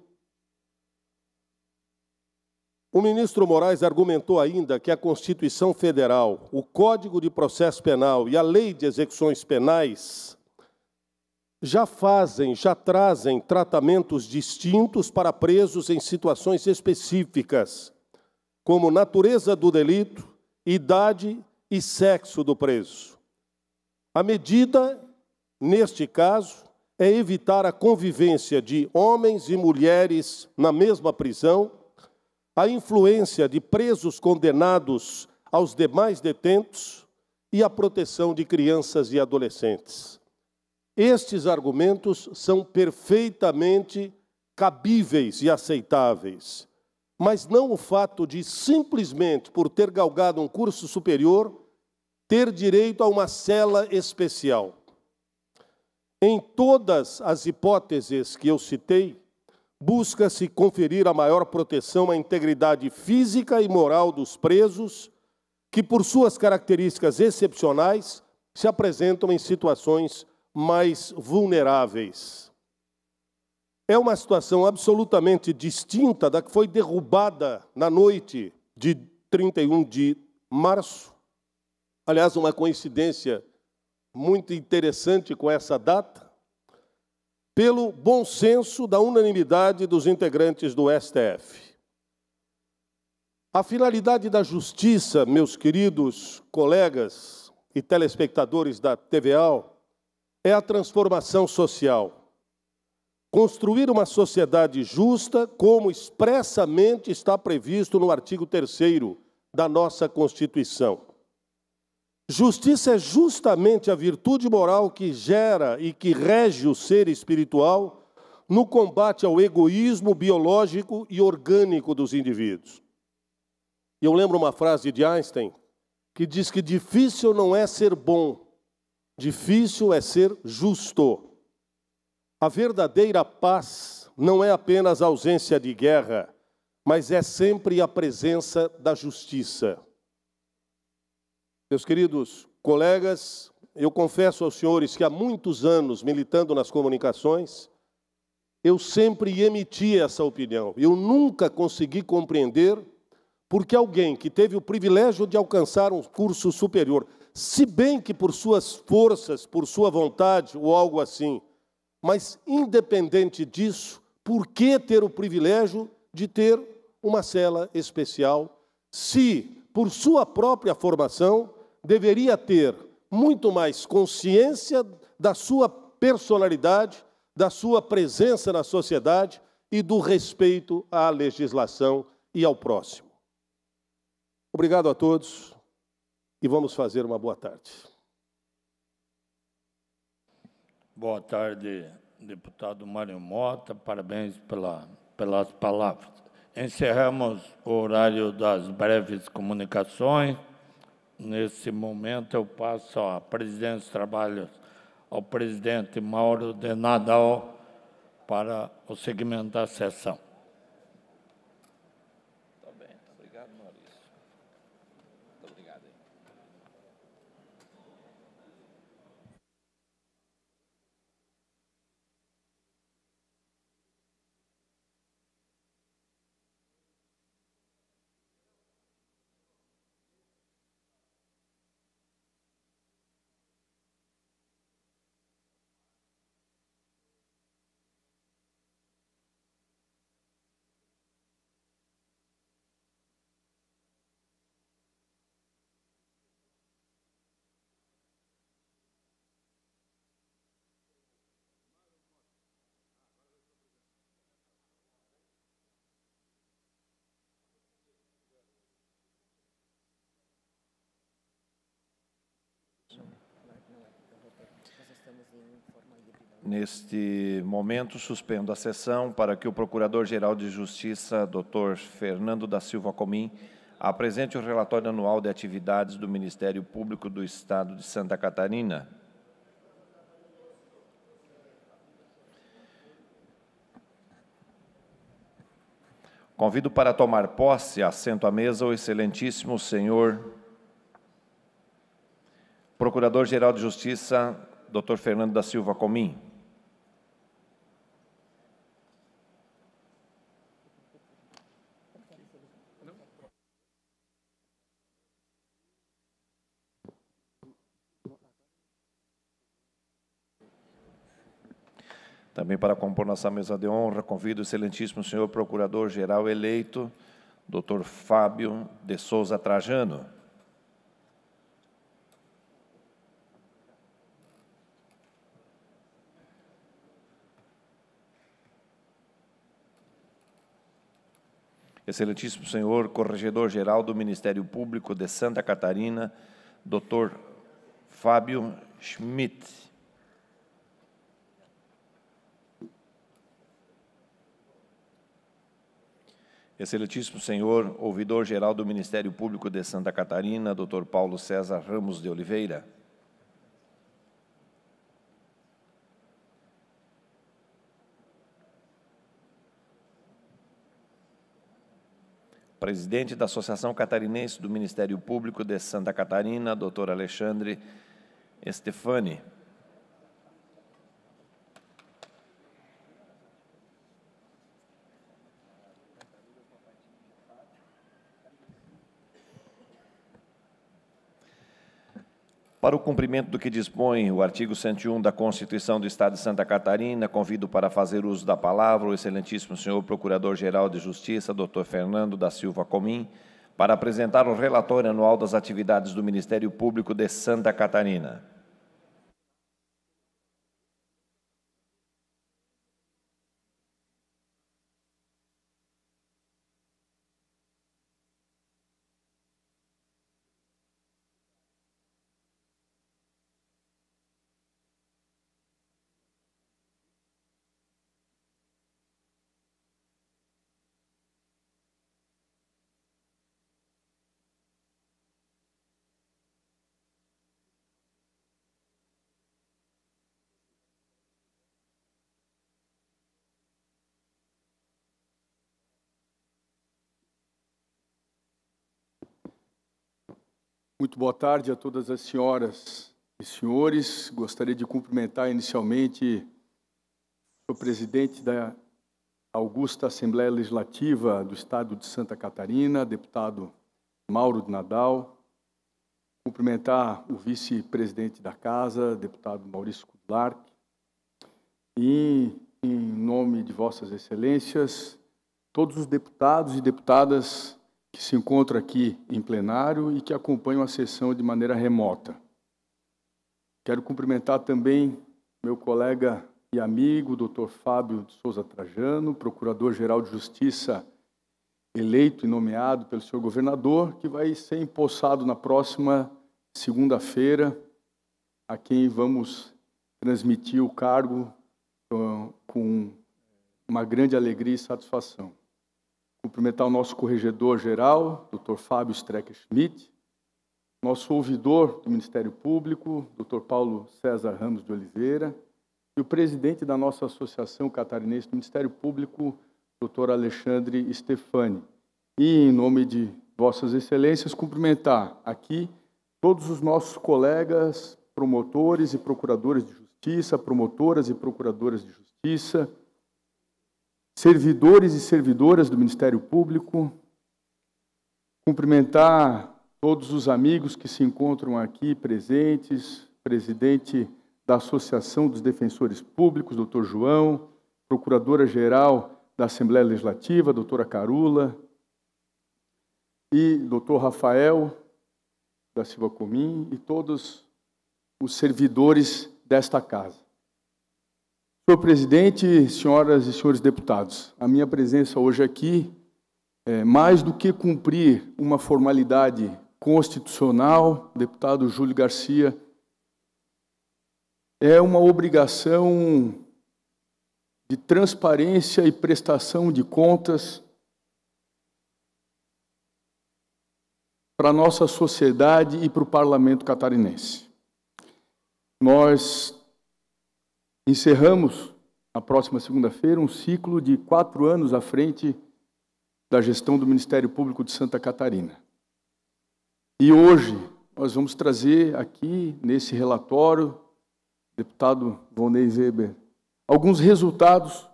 O ministro Moraes argumentou ainda que a Constituição Federal, o Código de Processo Penal e a Lei de Execuções Penais já fazem, já trazem tratamentos distintos para presos em situações específicas, como natureza do delito, idade e sexo do preso. A medida, neste caso, é evitar a convivência de homens e mulheres na mesma prisão a influência de presos condenados aos demais detentos e a proteção de crianças e adolescentes. Estes argumentos são perfeitamente cabíveis e aceitáveis, mas não o fato de, simplesmente por ter galgado um curso superior, ter direito a uma cela especial. Em todas as hipóteses que eu citei, busca-se conferir a maior proteção à integridade física e moral dos presos, que, por suas características excepcionais, se apresentam em situações mais vulneráveis. É uma situação absolutamente distinta da que foi derrubada na noite de 31 de março. Aliás, uma coincidência muito interessante com essa data pelo bom senso da unanimidade dos integrantes do STF. A finalidade da justiça, meus queridos colegas e telespectadores da TVAL, é a transformação social. Construir uma sociedade justa, como expressamente está previsto no artigo 3 da nossa Constituição. Justiça é justamente a virtude moral que gera e que rege o ser espiritual no combate ao egoísmo biológico e orgânico dos indivíduos. E eu lembro uma frase de Einstein que diz que difícil não é ser bom, difícil é ser justo. A verdadeira paz não é apenas a ausência de guerra, mas é sempre a presença da justiça. Meus queridos colegas, eu confesso aos senhores que há muitos anos militando nas comunicações, eu sempre emiti essa opinião. Eu nunca consegui compreender por que alguém que teve o privilégio de alcançar um curso superior, se bem que por suas forças, por sua vontade ou algo assim, mas independente disso, por que ter o privilégio de ter uma cela especial se, por sua própria formação, deveria ter muito mais consciência da sua personalidade, da sua presença na sociedade e do respeito à legislação e ao próximo. Obrigado a todos e vamos fazer uma boa tarde. Boa tarde, deputado Mário Mota. Parabéns pela, pelas palavras. Encerramos o horário das breves comunicações. Nesse momento, eu passo a presidência dos trabalhos ao presidente Mauro de Nadal para o segmento da sessão. Né? Neste momento, suspendo a sessão para que o Procurador-Geral de Justiça, Dr. Fernando da Silva Comim, apresente o relatório anual de atividades do Ministério Público do Estado de Santa Catarina. Convido para tomar posse, assento à mesa, o excelentíssimo senhor Procurador-Geral de Justiça, Dr. Fernando da Silva Comim. Também para compor nossa mesa de honra, convido o excelentíssimo senhor procurador-geral eleito, Doutor Fábio de Souza Trajano. Excelentíssimo senhor Corregedor-Geral do Ministério Público de Santa Catarina, Dr. Fábio Schmidt. Excelentíssimo senhor Ouvidor-Geral do Ministério Público de Santa Catarina, Dr. Paulo César Ramos de Oliveira. presidente da Associação Catarinense do Ministério Público de Santa Catarina, doutor Alexandre Stefani. Para o cumprimento do que dispõe o artigo 101 da Constituição do Estado de Santa Catarina, convido para fazer uso da palavra o excelentíssimo senhor Procurador-Geral de Justiça, Dr. Fernando da Silva Comim, para apresentar o relatório anual das atividades do Ministério Público de Santa Catarina. Muito boa tarde a todas as senhoras e senhores. Gostaria de cumprimentar inicialmente o presidente da Augusta Assembleia Legislativa do Estado de Santa Catarina, deputado Mauro de Nadal. Cumprimentar o vice-presidente da Casa, deputado Maurício Kudlark. E, em nome de Vossas Excelências, todos os deputados e deputadas que se encontra aqui em plenário e que acompanham a sessão de maneira remota. Quero cumprimentar também meu colega e amigo, Dr. Fábio de Souza Trajano, Procurador-Geral de Justiça eleito e nomeado pelo senhor governador, que vai ser empossado na próxima segunda-feira, a quem vamos transmitir o cargo com uma grande alegria e satisfação. Cumprimentar o nosso corregedor geral, Dr. Fábio Streck Schmidt, nosso ouvidor do Ministério Público, Dr. Paulo César Ramos de Oliveira, e o presidente da nossa Associação Catarinense do Ministério Público, Dr. Alexandre Stefani. E, em nome de Vossas Excelências, cumprimentar aqui todos os nossos colegas promotores e procuradores de justiça, promotoras e procuradoras de justiça, servidores e servidoras do Ministério Público, cumprimentar todos os amigos que se encontram aqui presentes, presidente da Associação dos Defensores Públicos, doutor João, procuradora-geral da Assembleia Legislativa, doutora Carula, e doutor Rafael da Silva Comim, e todos os servidores desta casa. Senhor presidente, senhoras e senhores deputados, a minha presença hoje aqui é mais do que cumprir uma formalidade constitucional, deputado Júlio Garcia, é uma obrigação de transparência e prestação de contas para a nossa sociedade e para o parlamento catarinense. Nós Encerramos, na próxima segunda-feira, um ciclo de quatro anos à frente da gestão do Ministério Público de Santa Catarina. E hoje nós vamos trazer aqui, nesse relatório, deputado Vonei Zeber, alguns resultados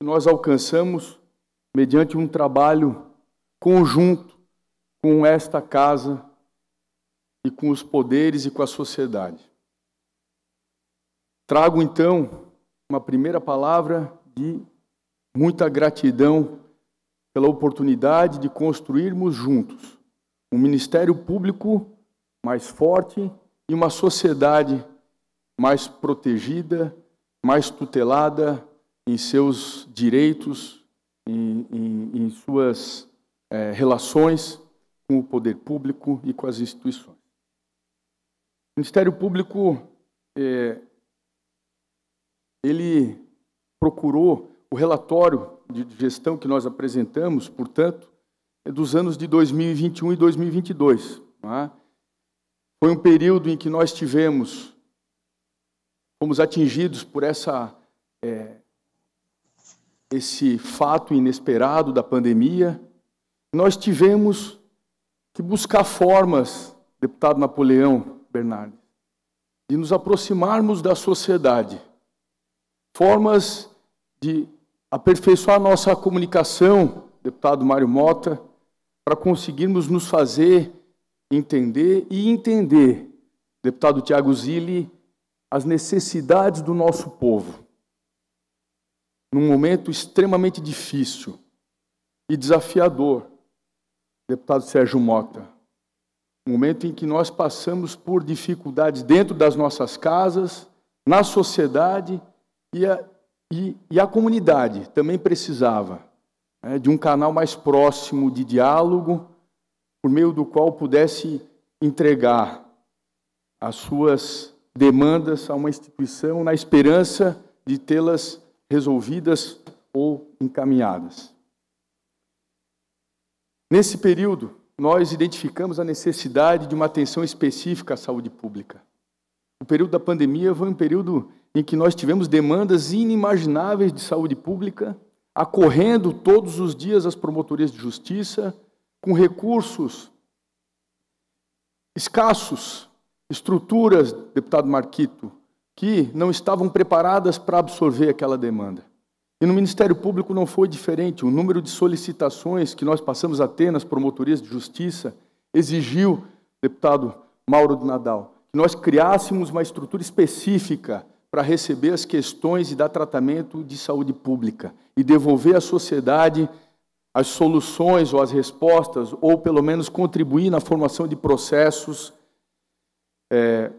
que nós alcançamos mediante um trabalho conjunto com esta casa e com os poderes e com a sociedade. Trago então uma primeira palavra de muita gratidão pela oportunidade de construirmos juntos um ministério público mais forte e uma sociedade mais protegida, mais tutelada em seus direitos, em, em, em suas é, relações com o poder público e com as instituições. O Ministério Público é, ele procurou o relatório de gestão que nós apresentamos, portanto, é dos anos de 2021 e 2022. É? Foi um período em que nós tivemos, fomos atingidos por essa, é, esse fato inesperado da pandemia. Nós tivemos que buscar formas, deputado Napoleão Bernardes, de nos aproximarmos da sociedade formas de aperfeiçoar nossa comunicação, deputado Mário Mota, para conseguirmos nos fazer entender e entender, deputado Tiago Zilli, as necessidades do nosso povo. Num momento extremamente difícil e desafiador, deputado Sérgio Mota, um momento em que nós passamos por dificuldades dentro das nossas casas, na sociedade, e a, e, e a comunidade também precisava né, de um canal mais próximo de diálogo, por meio do qual pudesse entregar as suas demandas a uma instituição na esperança de tê-las resolvidas ou encaminhadas. Nesse período, nós identificamos a necessidade de uma atenção específica à saúde pública. O período da pandemia foi um período em que nós tivemos demandas inimagináveis de saúde pública, acorrendo todos os dias as promotorias de justiça, com recursos escassos, estruturas, deputado Marquito, que não estavam preparadas para absorver aquela demanda. E no Ministério Público não foi diferente. O número de solicitações que nós passamos a ter nas promotorias de justiça exigiu, deputado Mauro de Nadal, que nós criássemos uma estrutura específica para receber as questões e dar tratamento de saúde pública e devolver à sociedade as soluções ou as respostas, ou pelo menos contribuir na formação de processos é,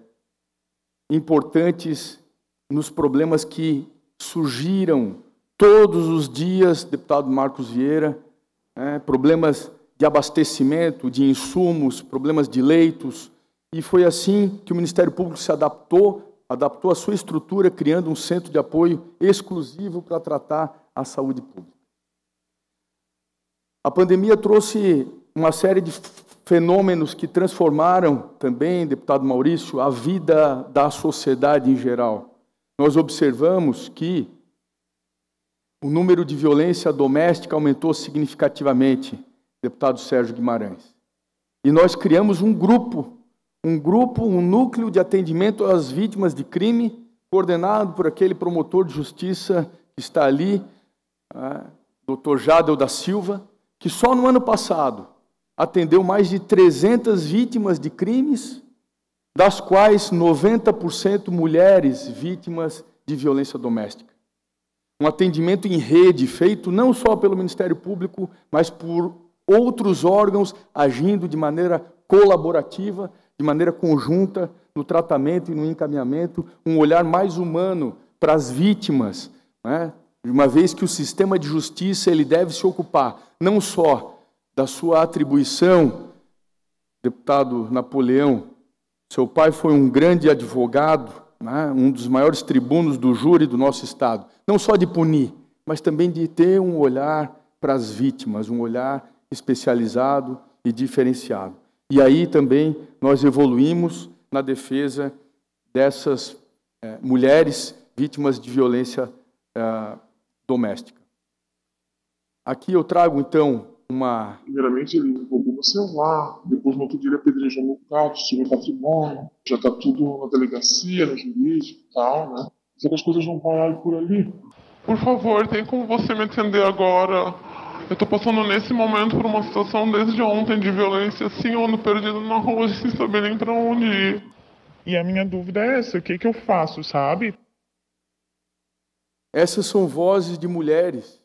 importantes nos problemas que surgiram todos os dias, deputado Marcos Vieira, né, problemas de abastecimento, de insumos, problemas de leitos, e foi assim que o Ministério Público se adaptou adaptou a sua estrutura, criando um centro de apoio exclusivo para tratar a saúde pública. A pandemia trouxe uma série de fenômenos que transformaram também, deputado Maurício, a vida da sociedade em geral. Nós observamos que o número de violência doméstica aumentou significativamente, deputado Sérgio Guimarães. E nós criamos um grupo um grupo, um núcleo de atendimento às vítimas de crime, coordenado por aquele promotor de justiça que está ali, né, Dr. Jadel da Silva, que só no ano passado atendeu mais de 300 vítimas de crimes, das quais 90% mulheres vítimas de violência doméstica. Um atendimento em rede feito não só pelo Ministério Público, mas por outros órgãos agindo de maneira colaborativa de maneira conjunta no tratamento e no encaminhamento, um olhar mais humano para as vítimas, né? uma vez que o sistema de justiça ele deve se ocupar não só da sua atribuição, deputado Napoleão, seu pai foi um grande advogado, né? um dos maiores tribunos do júri do nosso Estado, não só de punir, mas também de ter um olhar para as vítimas, um olhar especializado e diferenciado. E aí também nós evoluímos na defesa dessas é, mulheres vítimas de violência é, doméstica. Aqui eu trago então uma. Primeiramente ele roubou o celular, depois no outro dia ele apedrejou meu carro, tirou patrimônio, já está tudo na delegacia, no juiz e tal, né? Só que as coisas vão parar por ali. Por favor, tem como você me atender agora? Eu tô passando nesse momento por uma situação desde ontem de violência, assim, eu ando perdido na rua sem saber nem pra onde ir. E a minha dúvida é essa: o que, que eu faço, sabe? Essas são vozes de mulheres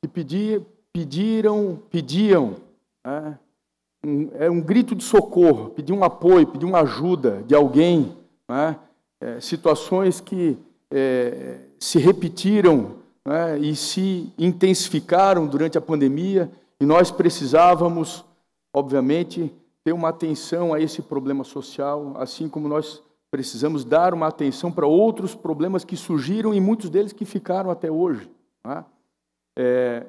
que pedir, pediram, pediam, né? um, é um grito de socorro, pedir um apoio, pedir uma ajuda de alguém, né? é, situações que é, se repetiram né, e se intensificaram durante a pandemia, e nós precisávamos, obviamente, ter uma atenção a esse problema social, assim como nós precisamos dar uma atenção para outros problemas que surgiram e muitos deles que ficaram até hoje. Né? É,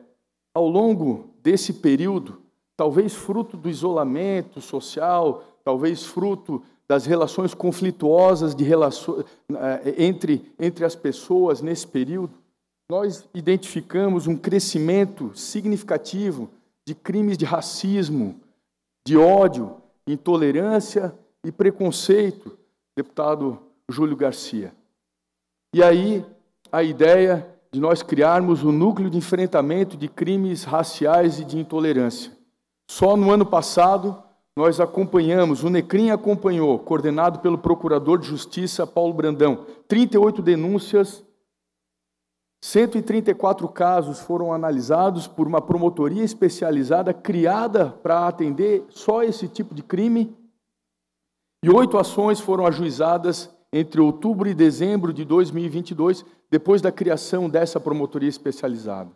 ao longo desse período, talvez fruto do isolamento social, talvez fruto das relações conflituosas de relação, é, entre, entre as pessoas nesse período, nós identificamos um crescimento significativo de crimes de racismo, de ódio, intolerância e preconceito, deputado Júlio Garcia. E aí a ideia de nós criarmos o um núcleo de enfrentamento de crimes raciais e de intolerância. Só no ano passado nós acompanhamos, o Necrim acompanhou, coordenado pelo Procurador de Justiça Paulo Brandão, 38 denúncias 134 casos foram analisados por uma promotoria especializada criada para atender só esse tipo de crime. E oito ações foram ajuizadas entre outubro e dezembro de 2022, depois da criação dessa promotoria especializada.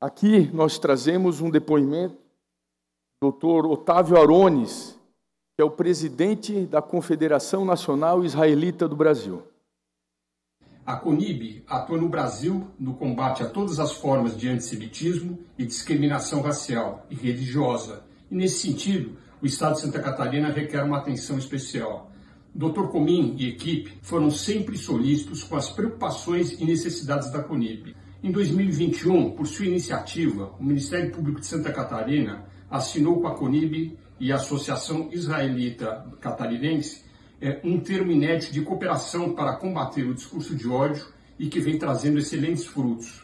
Aqui nós trazemos um depoimento do Dr. Otávio Arones, que é o presidente da Confederação Nacional Israelita do Brasil. A CONIB atua no Brasil no combate a todas as formas de antissemitismo e discriminação racial e religiosa. E, nesse sentido, o Estado de Santa Catarina requer uma atenção especial. Dr. Comim e equipe foram sempre solícitos com as preocupações e necessidades da CONIB. Em 2021, por sua iniciativa, o Ministério Público de Santa Catarina assinou com a CONIB e a Associação Israelita Catarinense é, um termo inédito de cooperação para combater o discurso de ódio e que vem trazendo excelentes frutos.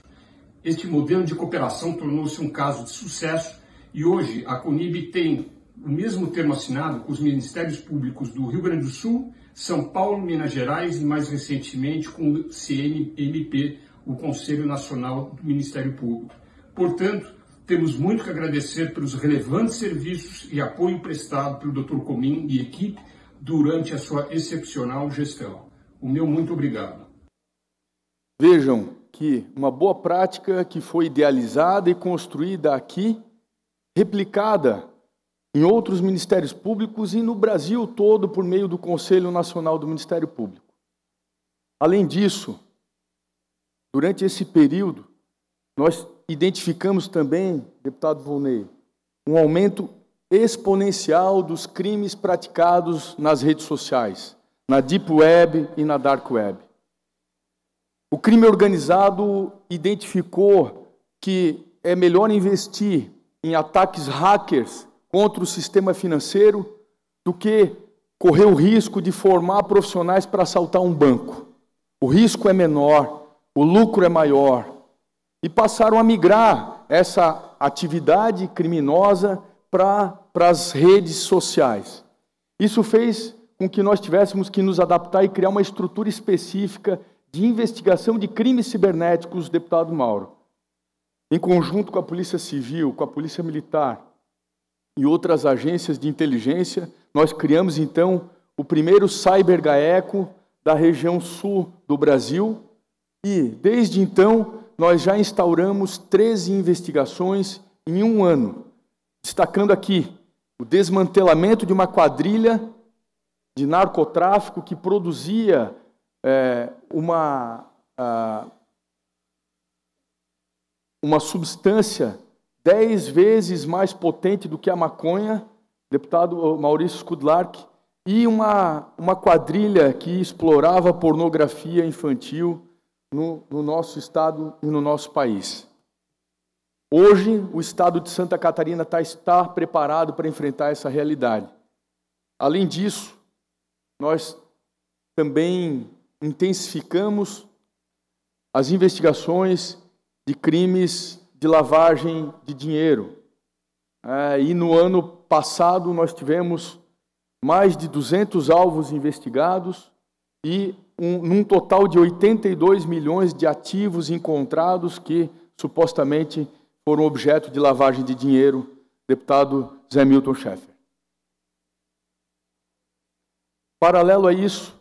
Este modelo de cooperação tornou-se um caso de sucesso e hoje a CONIB tem o mesmo termo assinado com os Ministérios Públicos do Rio Grande do Sul, São Paulo, Minas Gerais e mais recentemente com o CNMP, o Conselho Nacional do Ministério Público. Portanto, temos muito que agradecer pelos relevantes serviços e apoio prestado pelo Dr. Comim e equipe durante a sua excepcional gestão. O meu muito obrigado. Vejam que uma boa prática que foi idealizada e construída aqui, replicada em outros ministérios públicos e no Brasil todo por meio do Conselho Nacional do Ministério Público. Além disso, durante esse período, nós identificamos também, deputado Volney, um aumento exponencial dos crimes praticados nas redes sociais, na Deep Web e na Dark Web. O crime organizado identificou que é melhor investir em ataques hackers contra o sistema financeiro do que correr o risco de formar profissionais para assaltar um banco. O risco é menor, o lucro é maior. E passaram a migrar essa atividade criminosa para para as redes sociais. Isso fez com que nós tivéssemos que nos adaptar e criar uma estrutura específica de investigação de crimes cibernéticos, deputado Mauro. Em conjunto com a Polícia Civil, com a Polícia Militar e outras agências de inteligência, nós criamos então o primeiro Cyber Gaeco da região sul do Brasil e, desde então, nós já instauramos 13 investigações em um ano. Destacando aqui o desmantelamento de uma quadrilha de narcotráfico que produzia é, uma, uma substância dez vezes mais potente do que a maconha, deputado Maurício Kudlark, e uma, uma quadrilha que explorava pornografia infantil no, no nosso estado e no nosso país. Hoje, o estado de Santa Catarina está, está preparado para enfrentar essa realidade. Além disso, nós também intensificamos as investigações de crimes de lavagem de dinheiro. É, e no ano passado, nós tivemos mais de 200 alvos investigados e um, num total de 82 milhões de ativos encontrados que supostamente foram objeto de lavagem de dinheiro, deputado Zé Milton Schaeffer. Paralelo a isso,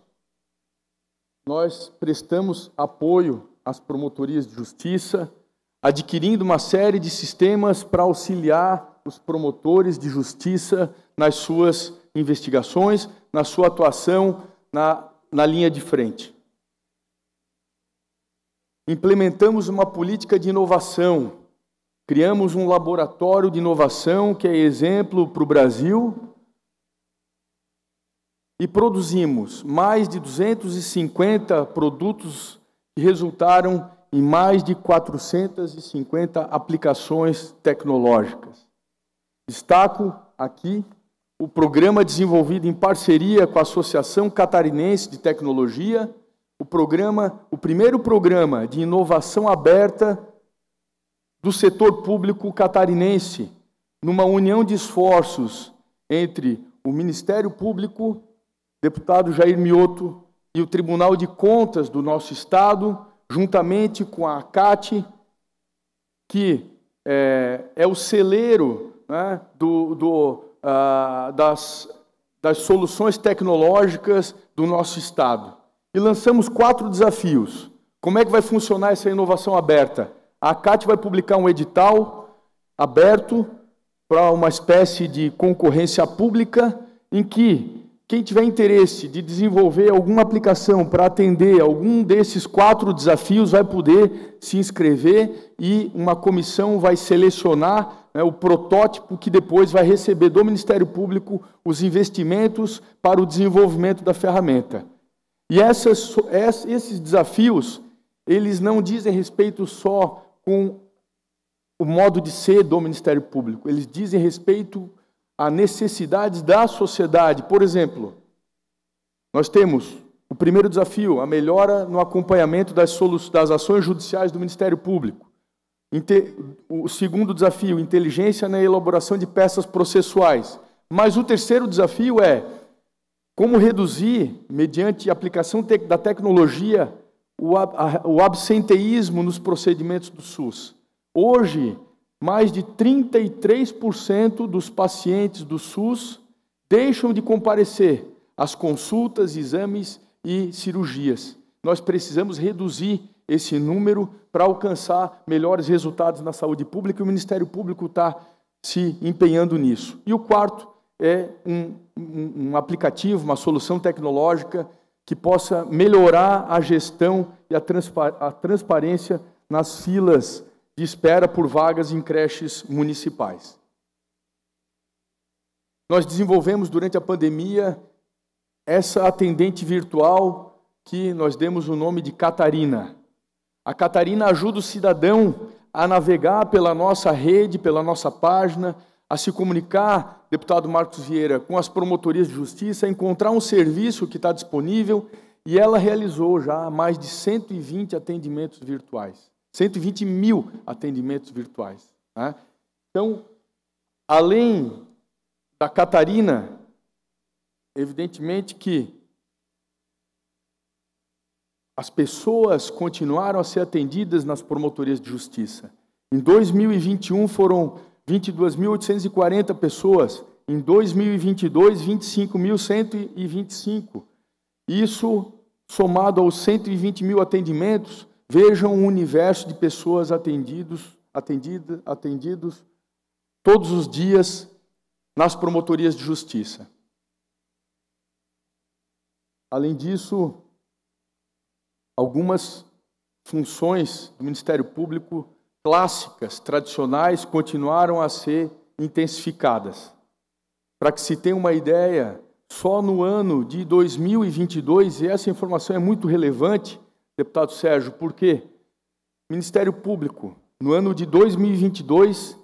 nós prestamos apoio às promotorias de justiça, adquirindo uma série de sistemas para auxiliar os promotores de justiça nas suas investigações, na sua atuação na, na linha de frente. Implementamos uma política de inovação Criamos um laboratório de inovação que é exemplo para o Brasil e produzimos mais de 250 produtos que resultaram em mais de 450 aplicações tecnológicas. Destaco aqui o programa desenvolvido em parceria com a Associação Catarinense de Tecnologia, o programa, o primeiro programa de inovação aberta do setor público catarinense, numa união de esforços entre o Ministério Público, deputado Jair Mioto e o Tribunal de Contas do nosso Estado, juntamente com a ACAT, que é, é o celeiro né, do, do, ah, das, das soluções tecnológicas do nosso Estado. E lançamos quatro desafios. Como é que vai funcionar essa inovação aberta? A CAT vai publicar um edital aberto para uma espécie de concorrência pública em que quem tiver interesse de desenvolver alguma aplicação para atender algum desses quatro desafios vai poder se inscrever e uma comissão vai selecionar né, o protótipo que depois vai receber do Ministério Público os investimentos para o desenvolvimento da ferramenta. E essas, esses desafios, eles não dizem respeito só com o modo de ser do Ministério Público. Eles dizem respeito a necessidades da sociedade. Por exemplo, nós temos o primeiro desafio, a melhora no acompanhamento das, das ações judiciais do Ministério Público. O segundo desafio, inteligência na elaboração de peças processuais. Mas o terceiro desafio é como reduzir, mediante aplicação da tecnologia, o, absenteísmo nos procedimentos do SUS. Hoje, mais de 33% dos pacientes do SUS deixam de comparecer às consultas, exames e cirurgias. Nós precisamos reduzir esse número para alcançar melhores resultados na saúde pública e o Ministério Público está se empenhando nisso. E o quarto é um, um, um aplicativo, uma solução tecnológica que possa melhorar a gestão e a, transparência nas filas de espera por vagas em creches municipais. Nós desenvolvemos durante a pandemia essa atendente virtual que nós demos o nome de Catarina. A Catarina ajuda o cidadão a navegar pela nossa rede, pela nossa página, a se comunicar deputado Marcos Vieira, com as promotorias de justiça, encontrar um serviço que está disponível e ela realizou já mais de 120 atendimentos virtuais. 120 mil atendimentos virtuais. Né? Então, além da Catarina, evidentemente que as pessoas continuaram a ser atendidas nas promotorias de justiça. Em 2021 foram 22.840 pessoas. Em 2022, 25.125. Isso, somado aos 120 mil atendimentos, vejam o universo de pessoas atendidos, atendida, atendidos todos os dias nas promotorias de justiça. Além disso, algumas funções do Ministério Público clássicas, tradicionais, continuaram a ser intensificadas. Para que se tenha uma ideia, só no ano de 2022, e essa informação é muito relevante, deputado Sérgio, porque o Ministério Público, no ano de 2022,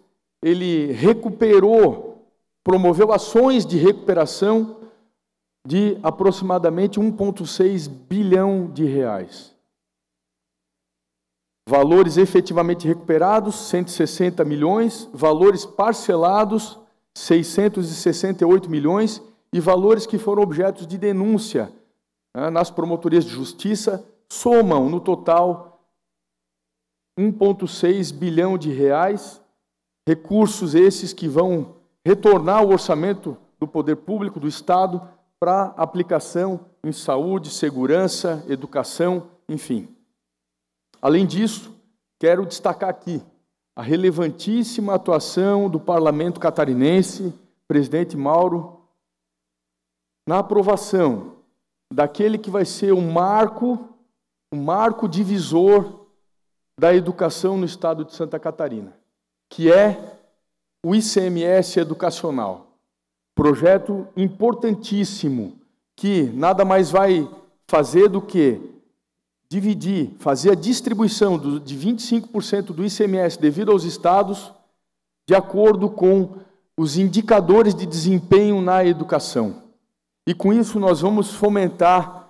ele recuperou, promoveu ações de recuperação de aproximadamente 1,6 bilhão de reais. Valores efetivamente recuperados, 160 milhões. Valores parcelados, 668 milhões. E valores que foram objetos de denúncia né, nas promotorias de justiça somam, no total, 1,6 bilhão de reais. Recursos esses que vão retornar ao orçamento do poder público, do Estado, para aplicação em saúde, segurança, educação, enfim. Além disso, quero destacar aqui a relevantíssima atuação do parlamento catarinense, presidente Mauro, na aprovação daquele que vai ser o marco, o marco divisor da educação no estado de Santa Catarina, que é o ICMS educacional. Projeto importantíssimo que nada mais vai fazer do que dividir, fazer a distribuição do, de 25% do ICMS devido aos estados, de acordo com os indicadores de desempenho na educação. E com isso nós vamos fomentar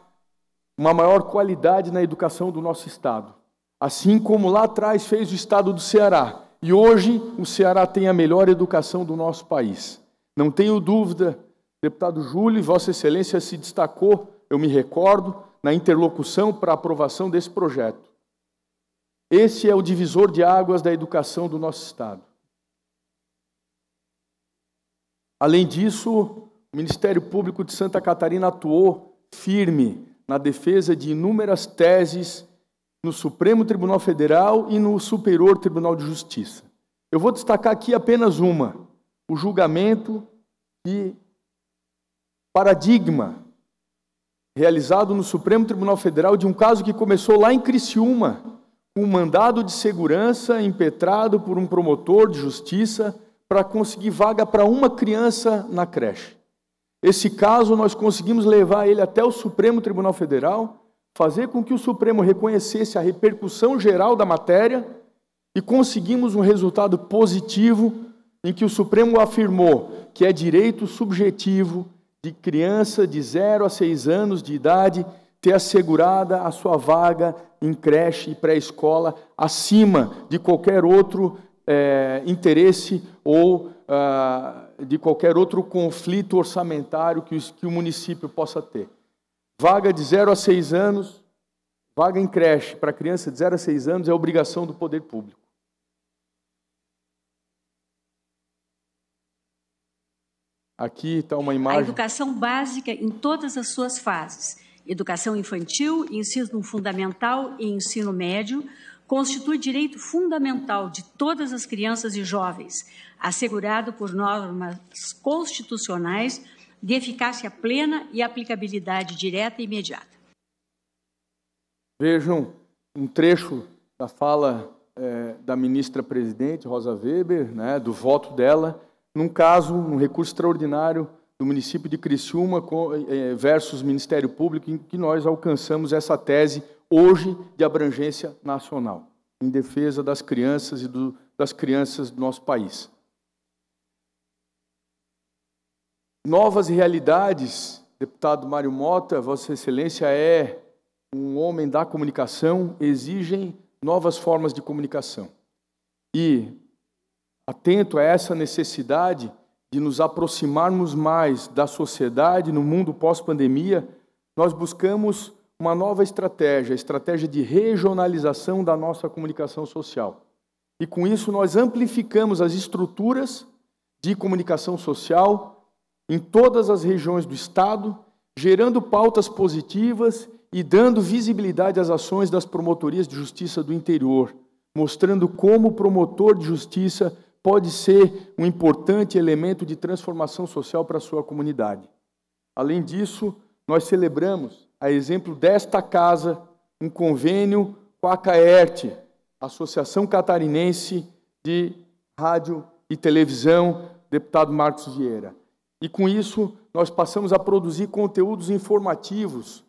uma maior qualidade na educação do nosso estado. Assim como lá atrás fez o estado do Ceará. E hoje o Ceará tem a melhor educação do nosso país. Não tenho dúvida, deputado Júlio, Vossa Excelência se destacou, eu me recordo, na interlocução para a aprovação desse projeto. Esse é o divisor de águas da educação do nosso Estado. Além disso, o Ministério Público de Santa Catarina atuou firme na defesa de inúmeras teses no Supremo Tribunal Federal e no Superior Tribunal de Justiça. Eu vou destacar aqui apenas uma: o julgamento e paradigma realizado no Supremo Tribunal Federal de um caso que começou lá em Criciúma, com um mandado de segurança impetrado por um promotor de justiça para conseguir vaga para uma criança na creche. Esse caso nós conseguimos levar ele até o Supremo Tribunal Federal, fazer com que o Supremo reconhecesse a repercussão geral da matéria e conseguimos um resultado positivo em que o Supremo afirmou que é direito subjetivo de criança de 0 a 6 anos de idade ter assegurada a sua vaga em creche e pré-escola acima de qualquer outro é, interesse ou ah, de qualquer outro conflito orçamentário que, os, que o município possa ter. Vaga de 0 a 6 anos, vaga em creche para criança de 0 a 6 anos é obrigação do poder público. Aqui está uma imagem. A educação básica em todas as suas fases, educação infantil, ensino fundamental e ensino médio, constitui direito fundamental de todas as crianças e jovens, assegurado por normas constitucionais de eficácia plena e aplicabilidade direta e imediata. Vejam um trecho da fala é, da ministra presidente Rosa Weber, né, do voto dela num caso, um recurso extraordinário do município de Criciúma eh, eh, versus Ministério Público, em que nós alcançamos essa tese hoje de abrangência nacional, em defesa das crianças e do, das crianças do nosso país. Novas realidades, deputado Mário Mota, Vossa Excelência é um homem da comunicação, exigem novas formas de comunicação. E atento a essa necessidade de nos aproximarmos mais da sociedade no mundo pós-pandemia, nós buscamos uma nova estratégia, a estratégia de regionalização da nossa comunicação social. E com isso nós amplificamos as estruturas de comunicação social em todas as regiões do estado, gerando pautas positivas e dando visibilidade às ações das promotorias de justiça do interior, mostrando como o promotor de justiça pode ser um importante elemento de transformação social para a sua comunidade. Além disso, nós celebramos, a exemplo desta casa, um convênio com a CAERT, Associação Catarinense de Rádio e Televisão, deputado Marcos Vieira. E com isso, nós passamos a produzir conteúdos informativos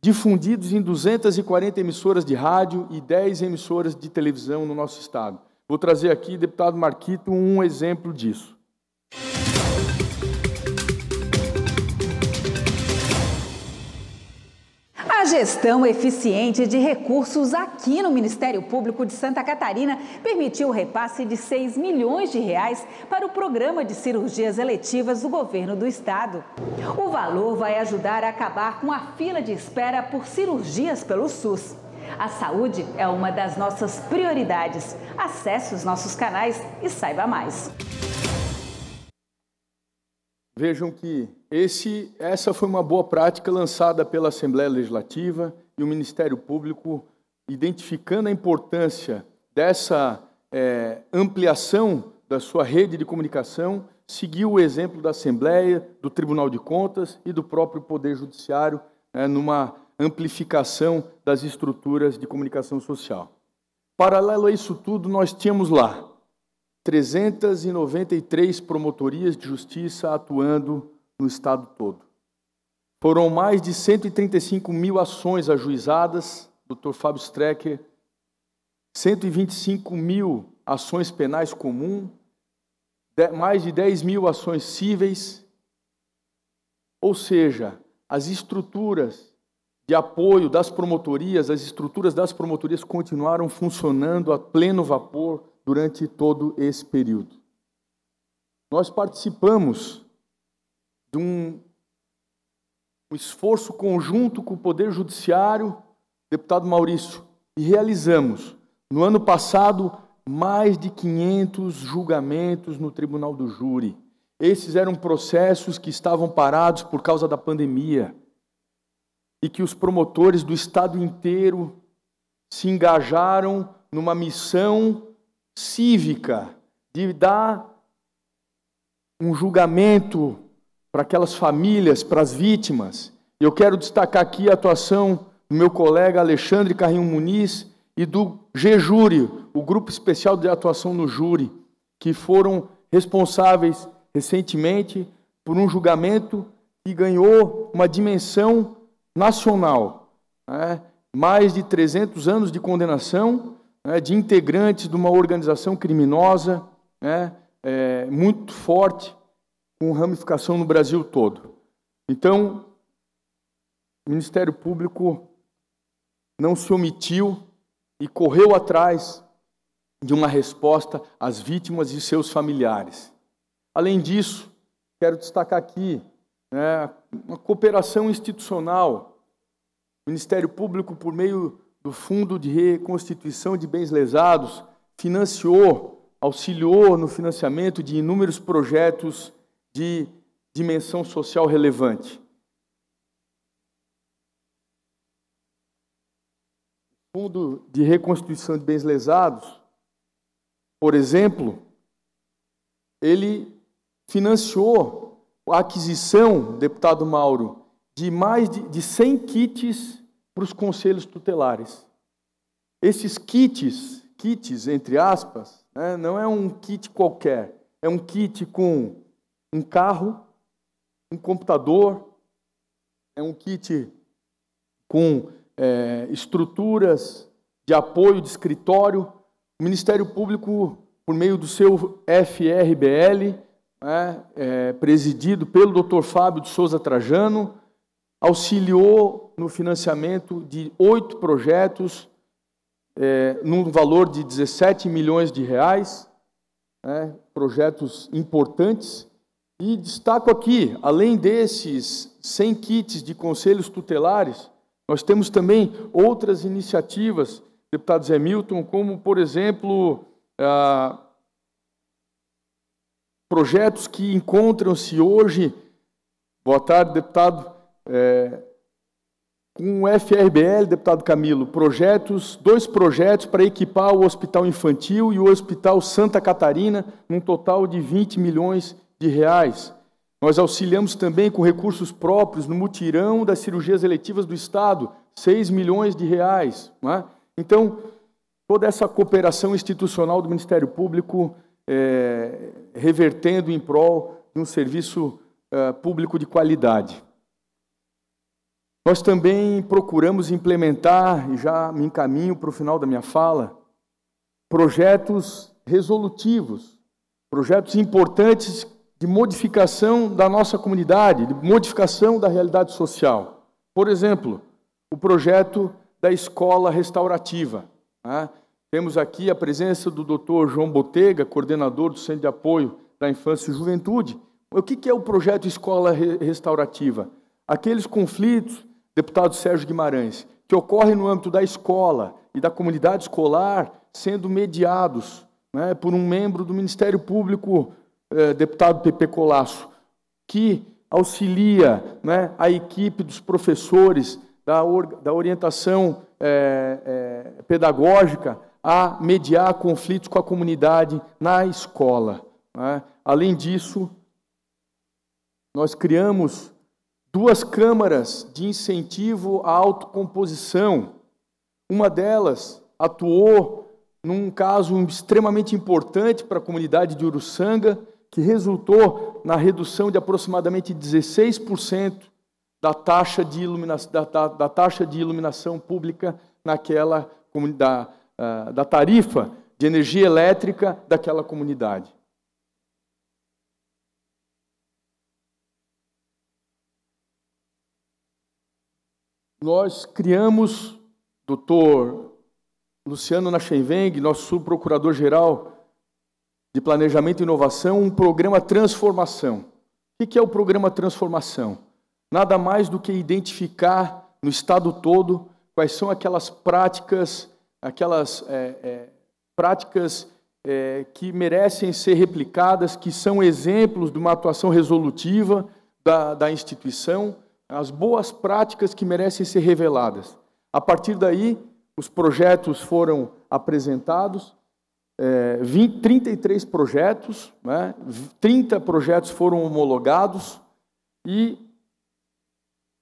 difundidos em 240 emissoras de rádio e 10 emissoras de televisão no nosso estado. Vou trazer aqui, deputado Marquito, um exemplo disso. A gestão eficiente de recursos aqui no Ministério Público de Santa Catarina permitiu o repasse de 6 milhões de reais para o programa de cirurgias eletivas do governo do estado. O valor vai ajudar a acabar com a fila de espera por cirurgias pelo SUS. A saúde é uma das nossas prioridades. Acesse os nossos canais e saiba mais. Vejam que esse, essa foi uma boa prática lançada pela Assembleia Legislativa e o Ministério Público, identificando a importância dessa é, ampliação da sua rede de comunicação, seguiu o exemplo da Assembleia, do Tribunal de Contas e do próprio Poder Judiciário, né, numa amplificação das estruturas de comunicação social. Paralelo a isso tudo, nós tínhamos lá 393 promotorias de justiça atuando no estado todo. Foram mais de 135 mil ações ajuizadas, Dr. Fábio Strecker, 125 mil ações penais comuns, mais de 10 mil ações cíveis. Ou seja, as estruturas de apoio das promotorias, as estruturas das promotorias continuaram funcionando a pleno vapor durante todo esse período. Nós participamos de um, um esforço conjunto com o Poder Judiciário, deputado Maurício, e realizamos, no ano passado, mais de 500 julgamentos no Tribunal do Júri. Esses eram processos que estavam parados por causa da pandemia e que os promotores do estado inteiro se engajaram numa missão cívica de dar um julgamento para aquelas famílias, para as vítimas. Eu quero destacar aqui a atuação do meu colega Alexandre Carrinho Muniz e do Gejuri, o Grupo Especial de Atuação no Júri, que foram responsáveis recentemente por um julgamento que ganhou uma dimensão nacional, né, mais de 300 anos de condenação né, de integrantes de uma organização criminosa né, é, muito forte, com ramificação no Brasil todo. Então, o Ministério Público não se omitiu e correu atrás de uma resposta às vítimas e seus familiares. Além disso, quero destacar aqui né, uma cooperação institucional Ministério Público, por meio do Fundo de Reconstituição de Bens Lesados, financiou, auxiliou no financiamento de inúmeros projetos de dimensão social relevante. O Fundo de Reconstituição de Bens Lesados, por exemplo, ele financiou a aquisição, deputado Mauro, de mais de, de 100 kits para os conselhos tutelares. Esses kits, kits entre aspas, né, não é um kit qualquer, é um kit com um carro, um computador, é um kit com é, estruturas de apoio de escritório. O Ministério Público, por meio do seu FRBL, né, é, presidido pelo Dr. Fábio de Souza Trajano, auxiliou no financiamento de oito projetos, é, num valor de 17 milhões de reais, né, projetos importantes. E destaco aqui, além desses 100 kits de conselhos tutelares, nós temos também outras iniciativas, deputado Zé Milton, como, por exemplo, projetos que encontram-se hoje. Boa tarde, deputado é, com o FRBL, deputado Camilo, projetos, dois projetos para equipar o Hospital Infantil e o Hospital Santa Catarina, num total de 20 milhões de reais. Nós auxiliamos também com recursos próprios no mutirão das cirurgias eletivas do Estado, 6 milhões de reais. É? Então, toda essa cooperação institucional do Ministério Público é, revertendo em prol de um serviço é, público de qualidade. Nós também procuramos implementar, e já me encaminho para o final da minha fala, projetos resolutivos, projetos importantes de modificação da nossa comunidade, de modificação da realidade social. Por exemplo, o projeto da escola restaurativa. Né? Temos aqui a presença do Dr. João Botega, coordenador do Centro de Apoio da Infância e Juventude. O que é o projeto Escola Restaurativa? Aqueles conflitos deputado Sérgio Guimarães, que ocorre no âmbito da escola e da comunidade escolar, sendo mediados né, por um membro do Ministério Público, eh, deputado Pepe Colasso, que auxilia né, a equipe dos professores da, or, da orientação eh, eh, pedagógica a mediar conflitos com a comunidade na escola. Né. Além disso, nós criamos duas câmaras de incentivo à autocomposição. Uma delas atuou num caso extremamente importante para a comunidade de Uruçanga, que resultou na redução de aproximadamente 16% da taxa de, ilumina da, da, taxa de iluminação pública naquela da, ah, da tarifa de energia elétrica daquela comunidade. Nós criamos, doutor Luciano Nachenveng, nosso subprocurador-geral de Planejamento e Inovação, um programa Transformação. O que é o programa Transformação? Nada mais do que identificar no Estado todo quais são aquelas práticas, aquelas é, é, práticas é, que merecem ser replicadas, que são exemplos de uma atuação resolutiva da, da instituição as boas práticas que merecem ser reveladas. A partir daí, os projetos foram apresentados, é, 20, 33 projetos, né, 30 projetos foram homologados e,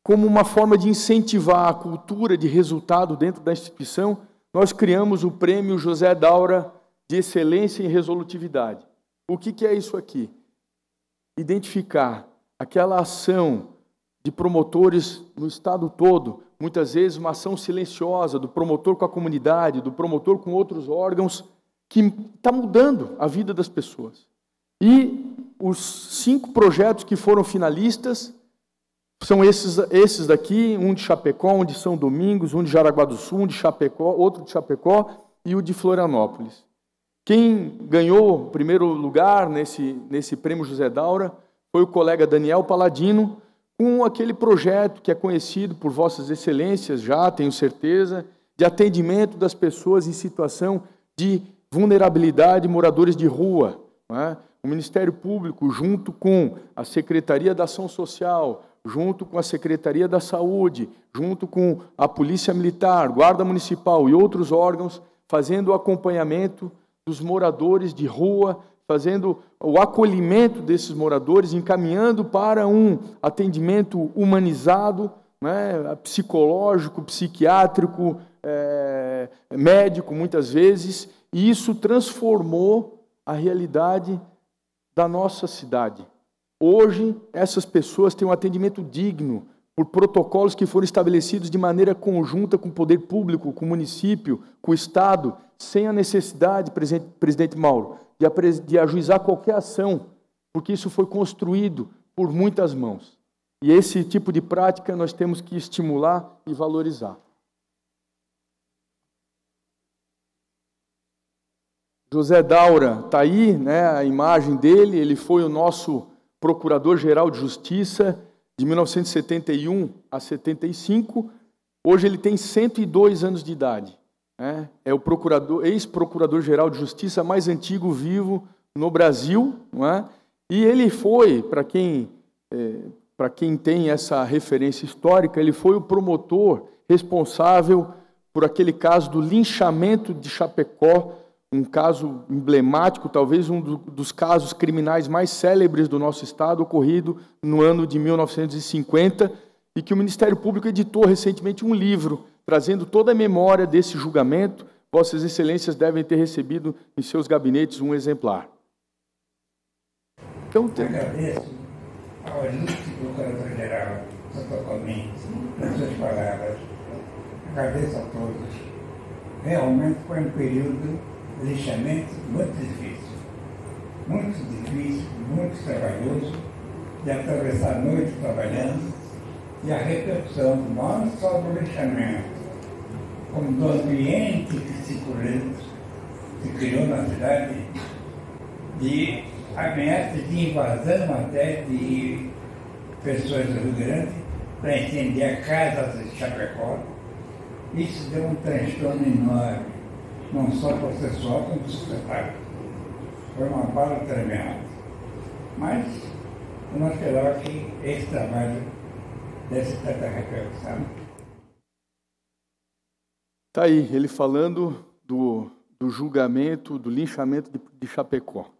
como uma forma de incentivar a cultura de resultado dentro da instituição, nós criamos o Prêmio José Daura de Excelência em Resolutividade. O que, que é isso aqui? Identificar aquela ação de promotores no estado todo, muitas vezes uma ação silenciosa do promotor com a comunidade, do promotor com outros órgãos, que está mudando a vida das pessoas. E os cinco projetos que foram finalistas são esses, esses daqui, um de Chapecó, um de São Domingos, um de Jaraguá do Sul, um de Chapecó, outro de Chapecó e o de Florianópolis. Quem ganhou primeiro lugar nesse, nesse prêmio José Daura foi o colega Daniel Paladino, com aquele projeto que é conhecido por Vossas Excelências, já tenho certeza, de atendimento das pessoas em situação de vulnerabilidade, moradores de rua. É? O Ministério Público, junto com a Secretaria da Ação Social, junto com a Secretaria da Saúde, junto com a Polícia Militar, Guarda Municipal e outros órgãos, fazendo o acompanhamento dos moradores de rua fazendo o acolhimento desses moradores, encaminhando para um atendimento humanizado, né, psicológico, psiquiátrico, é, médico, muitas vezes, e isso transformou a realidade da nossa cidade. Hoje, essas pessoas têm um atendimento digno por protocolos que foram estabelecidos de maneira conjunta com o poder público, com o município, com o Estado, sem a necessidade, presidente Mauro, de, de ajuizar qualquer ação, porque isso foi construído por muitas mãos. E esse tipo de prática nós temos que estimular e valorizar. José Daura está aí, né, a imagem dele, ele foi o nosso Procurador-Geral de Justiça de 1971 a 75. Hoje ele tem 102 anos de idade. É, é o procurador, ex-procurador-geral de justiça mais antigo vivo no Brasil, não é? E ele foi, para quem, é, para quem tem essa referência histórica, ele foi o promotor responsável por aquele caso do linchamento de Chapecó, um caso emblemático, talvez um dos casos criminais mais célebres do nosso estado, ocorrido no ano de 1950, e que o Ministério Público editou recentemente um livro Trazendo toda a memória desse julgamento, Vossas Excelências devem ter recebido em seus gabinetes um exemplar. Então, tem... Agradeço ao ilustre Procurador-Geral Santo Comim pelas palavras. Agradeço a todos. Realmente foi um período de lixamento muito difícil. Muito difícil, muito trabalhoso, de atravessar a noite trabalhando e a repercussão não só do lixamento, com do ambiente que se, se criou na cidade, de ameaça de invasão até de pessoas do Rio Grande para incendiar a casa de Chapecó. Isso deu um transtorno enorme, não só processual como societário. Foi uma bala tremenda. Mas eu não esperava que esse trabalho desse tanta repercussão. Está aí, ele falando do, do, julgamento, do linchamento de, de Chapecó.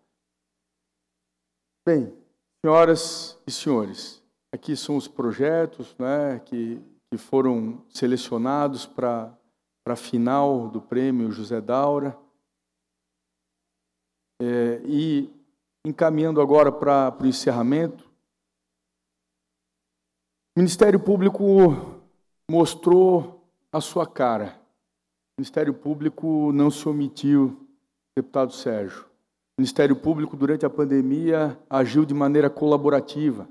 Bem, senhoras e senhores, aqui são os projetos né, que, que foram selecionados para a final do prêmio José Daura. É, e encaminhando agora para o encerramento, o Ministério Público mostrou a sua cara o Ministério Público não se omitiu, deputado Sérgio. O Ministério Público, durante a pandemia, agiu de maneira colaborativa.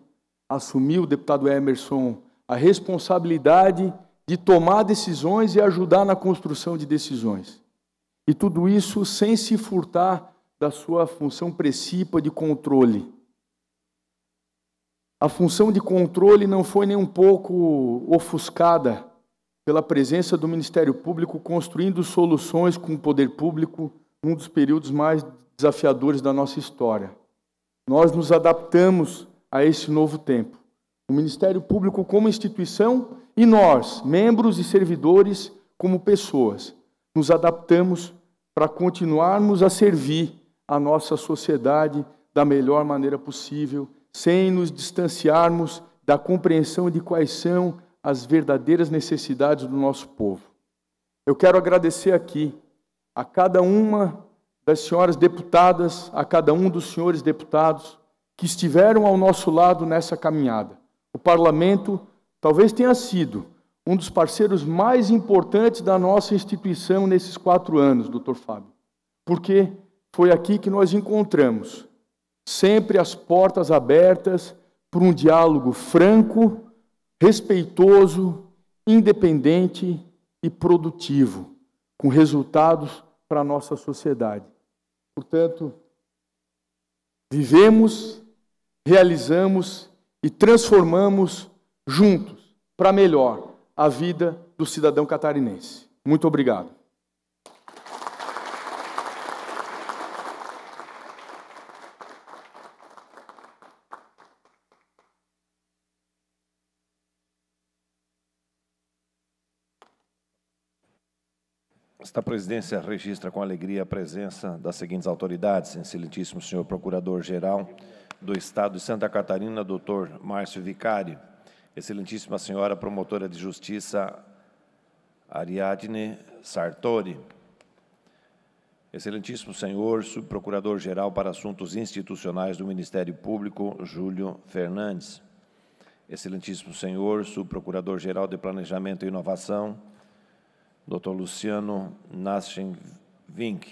Assumiu, deputado Emerson, a responsabilidade de tomar decisões e ajudar na construção de decisões. E tudo isso sem se furtar da sua função precípua de controle. A função de controle não foi nem um pouco ofuscada pela presença do Ministério Público construindo soluções com o poder público, um dos períodos mais desafiadores da nossa história. Nós nos adaptamos a esse novo tempo. O Ministério Público como instituição e nós, membros e servidores como pessoas, nos adaptamos para continuarmos a servir a nossa sociedade da melhor maneira possível, sem nos distanciarmos da compreensão de quais são as verdadeiras necessidades do nosso povo. Eu quero agradecer aqui a cada uma das senhoras deputadas, a cada um dos senhores deputados que estiveram ao nosso lado nessa caminhada. O parlamento talvez tenha sido um dos parceiros mais importantes da nossa instituição nesses quatro anos, doutor Fábio, porque foi aqui que nós encontramos sempre as portas abertas para um diálogo franco respeitoso, independente e produtivo, com resultados para a nossa sociedade. Portanto, vivemos, realizamos e transformamos juntos para melhor a vida do cidadão catarinense. Muito obrigado. Esta presidência registra com alegria a presença das seguintes autoridades, excelentíssimo senhor Procurador-Geral do Estado de Santa Catarina, doutor Márcio Vicari, excelentíssima senhora Promotora de Justiça Ariadne Sartori, excelentíssimo senhor Subprocurador-Geral para Assuntos Institucionais do Ministério Público, Júlio Fernandes, excelentíssimo senhor Subprocurador-Geral de Planejamento e Inovação, Dr. Luciano Vink,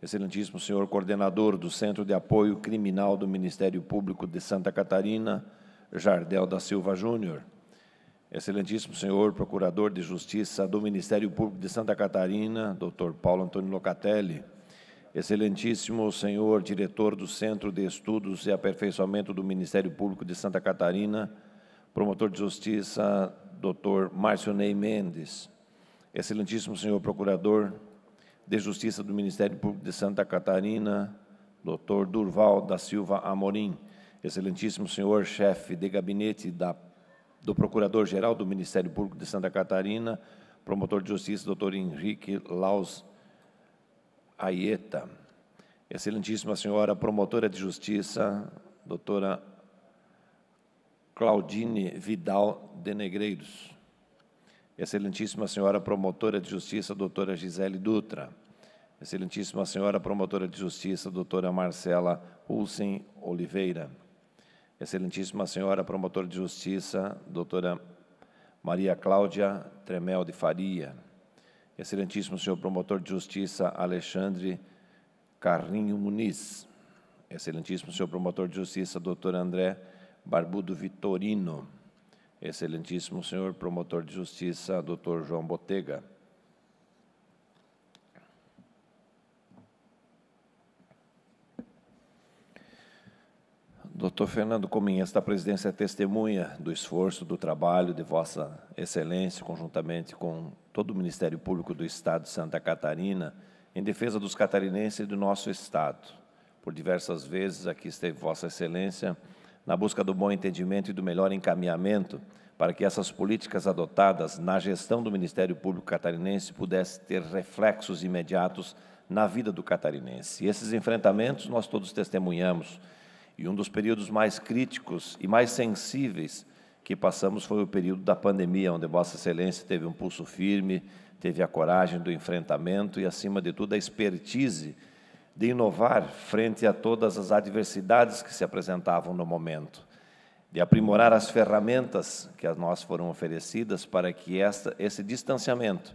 Excelentíssimo senhor coordenador do Centro de Apoio Criminal do Ministério Público de Santa Catarina, Jardel da Silva Júnior. Excelentíssimo senhor procurador de Justiça do Ministério Público de Santa Catarina, Dr. Paulo Antônio Locatelli. Excelentíssimo senhor diretor do Centro de Estudos e Aperfeiçoamento do Ministério Público de Santa Catarina, promotor de Justiça, Dr. Márcio Ney Mendes. Excelentíssimo senhor procurador de Justiça do Ministério Público de Santa Catarina, doutor Durval da Silva Amorim. Excelentíssimo senhor chefe de gabinete da, do Procurador-Geral do Ministério Público de Santa Catarina, promotor de justiça, doutor Henrique Laus Aieta. Excelentíssima senhora promotora de justiça, doutora Claudine Vidal de Negreiros. Excelentíssima Senhora Promotora de Justiça, doutora Gisele Dutra. Excelentíssima Senhora Promotora de Justiça, doutora Marcela Ulsen Oliveira. Excelentíssima Senhora Promotora de Justiça, doutora Maria Cláudia Tremel de Faria. Excelentíssimo Senhor Promotor de Justiça, Alexandre Carrinho Muniz. Excelentíssimo Senhor Promotor de Justiça, doutor André Barbudo Vitorino. Excelentíssimo senhor promotor de justiça, Dr. João Botega. Dr. Fernando Cominhas, da presidência, é testemunha do esforço, do trabalho de Vossa Excelência, conjuntamente com todo o Ministério Público do Estado de Santa Catarina, em defesa dos catarinenses e do nosso Estado. Por diversas vezes aqui esteve Vossa Excelência na busca do bom entendimento e do melhor encaminhamento para que essas políticas adotadas na gestão do Ministério Público Catarinense pudessem ter reflexos imediatos na vida do catarinense. E esses enfrentamentos nós todos testemunhamos. E um dos períodos mais críticos e mais sensíveis que passamos foi o período da pandemia, onde Vossa Excelência teve um pulso firme, teve a coragem do enfrentamento e, acima de tudo, a expertise de inovar frente a todas as adversidades que se apresentavam no momento, de aprimorar as ferramentas que a nós foram oferecidas para que esta, esse distanciamento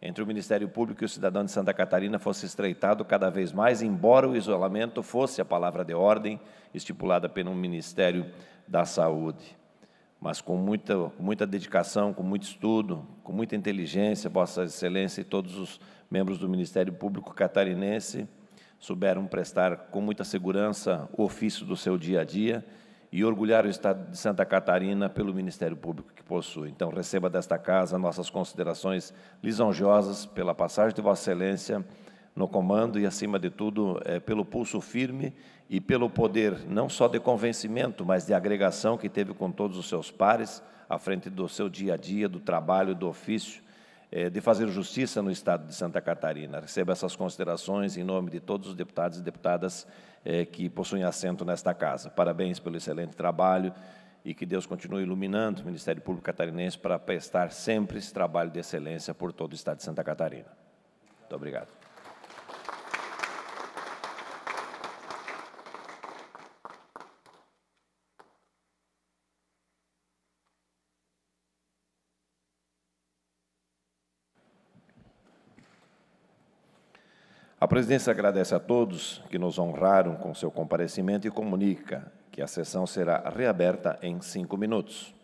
entre o Ministério Público e o cidadão de Santa Catarina fosse estreitado cada vez mais, embora o isolamento fosse a palavra de ordem estipulada pelo Ministério da Saúde. Mas com muita, muita dedicação, com muito estudo, com muita inteligência, Vossa Excelência e todos os membros do Ministério Público catarinense, souberam prestar com muita segurança o ofício do seu dia a dia e orgulhar o Estado de Santa Catarina pelo Ministério Público que possui. Então, receba desta casa nossas considerações lisonjosas pela passagem de Vossa Excelência no comando e, acima de tudo, é, pelo pulso firme e pelo poder, não só de convencimento, mas de agregação que teve com todos os seus pares à frente do seu dia a dia, do trabalho, do ofício eh, de fazer justiça no Estado de Santa Catarina. Recebo essas considerações em nome de todos os deputados e deputadas eh, que possuem assento nesta casa. Parabéns pelo excelente trabalho e que Deus continue iluminando o Ministério Público Catarinense para prestar sempre esse trabalho de excelência por todo o Estado de Santa Catarina. Muito obrigado. A presidência agradece a todos que nos honraram com seu comparecimento e comunica que a sessão será reaberta em cinco minutos.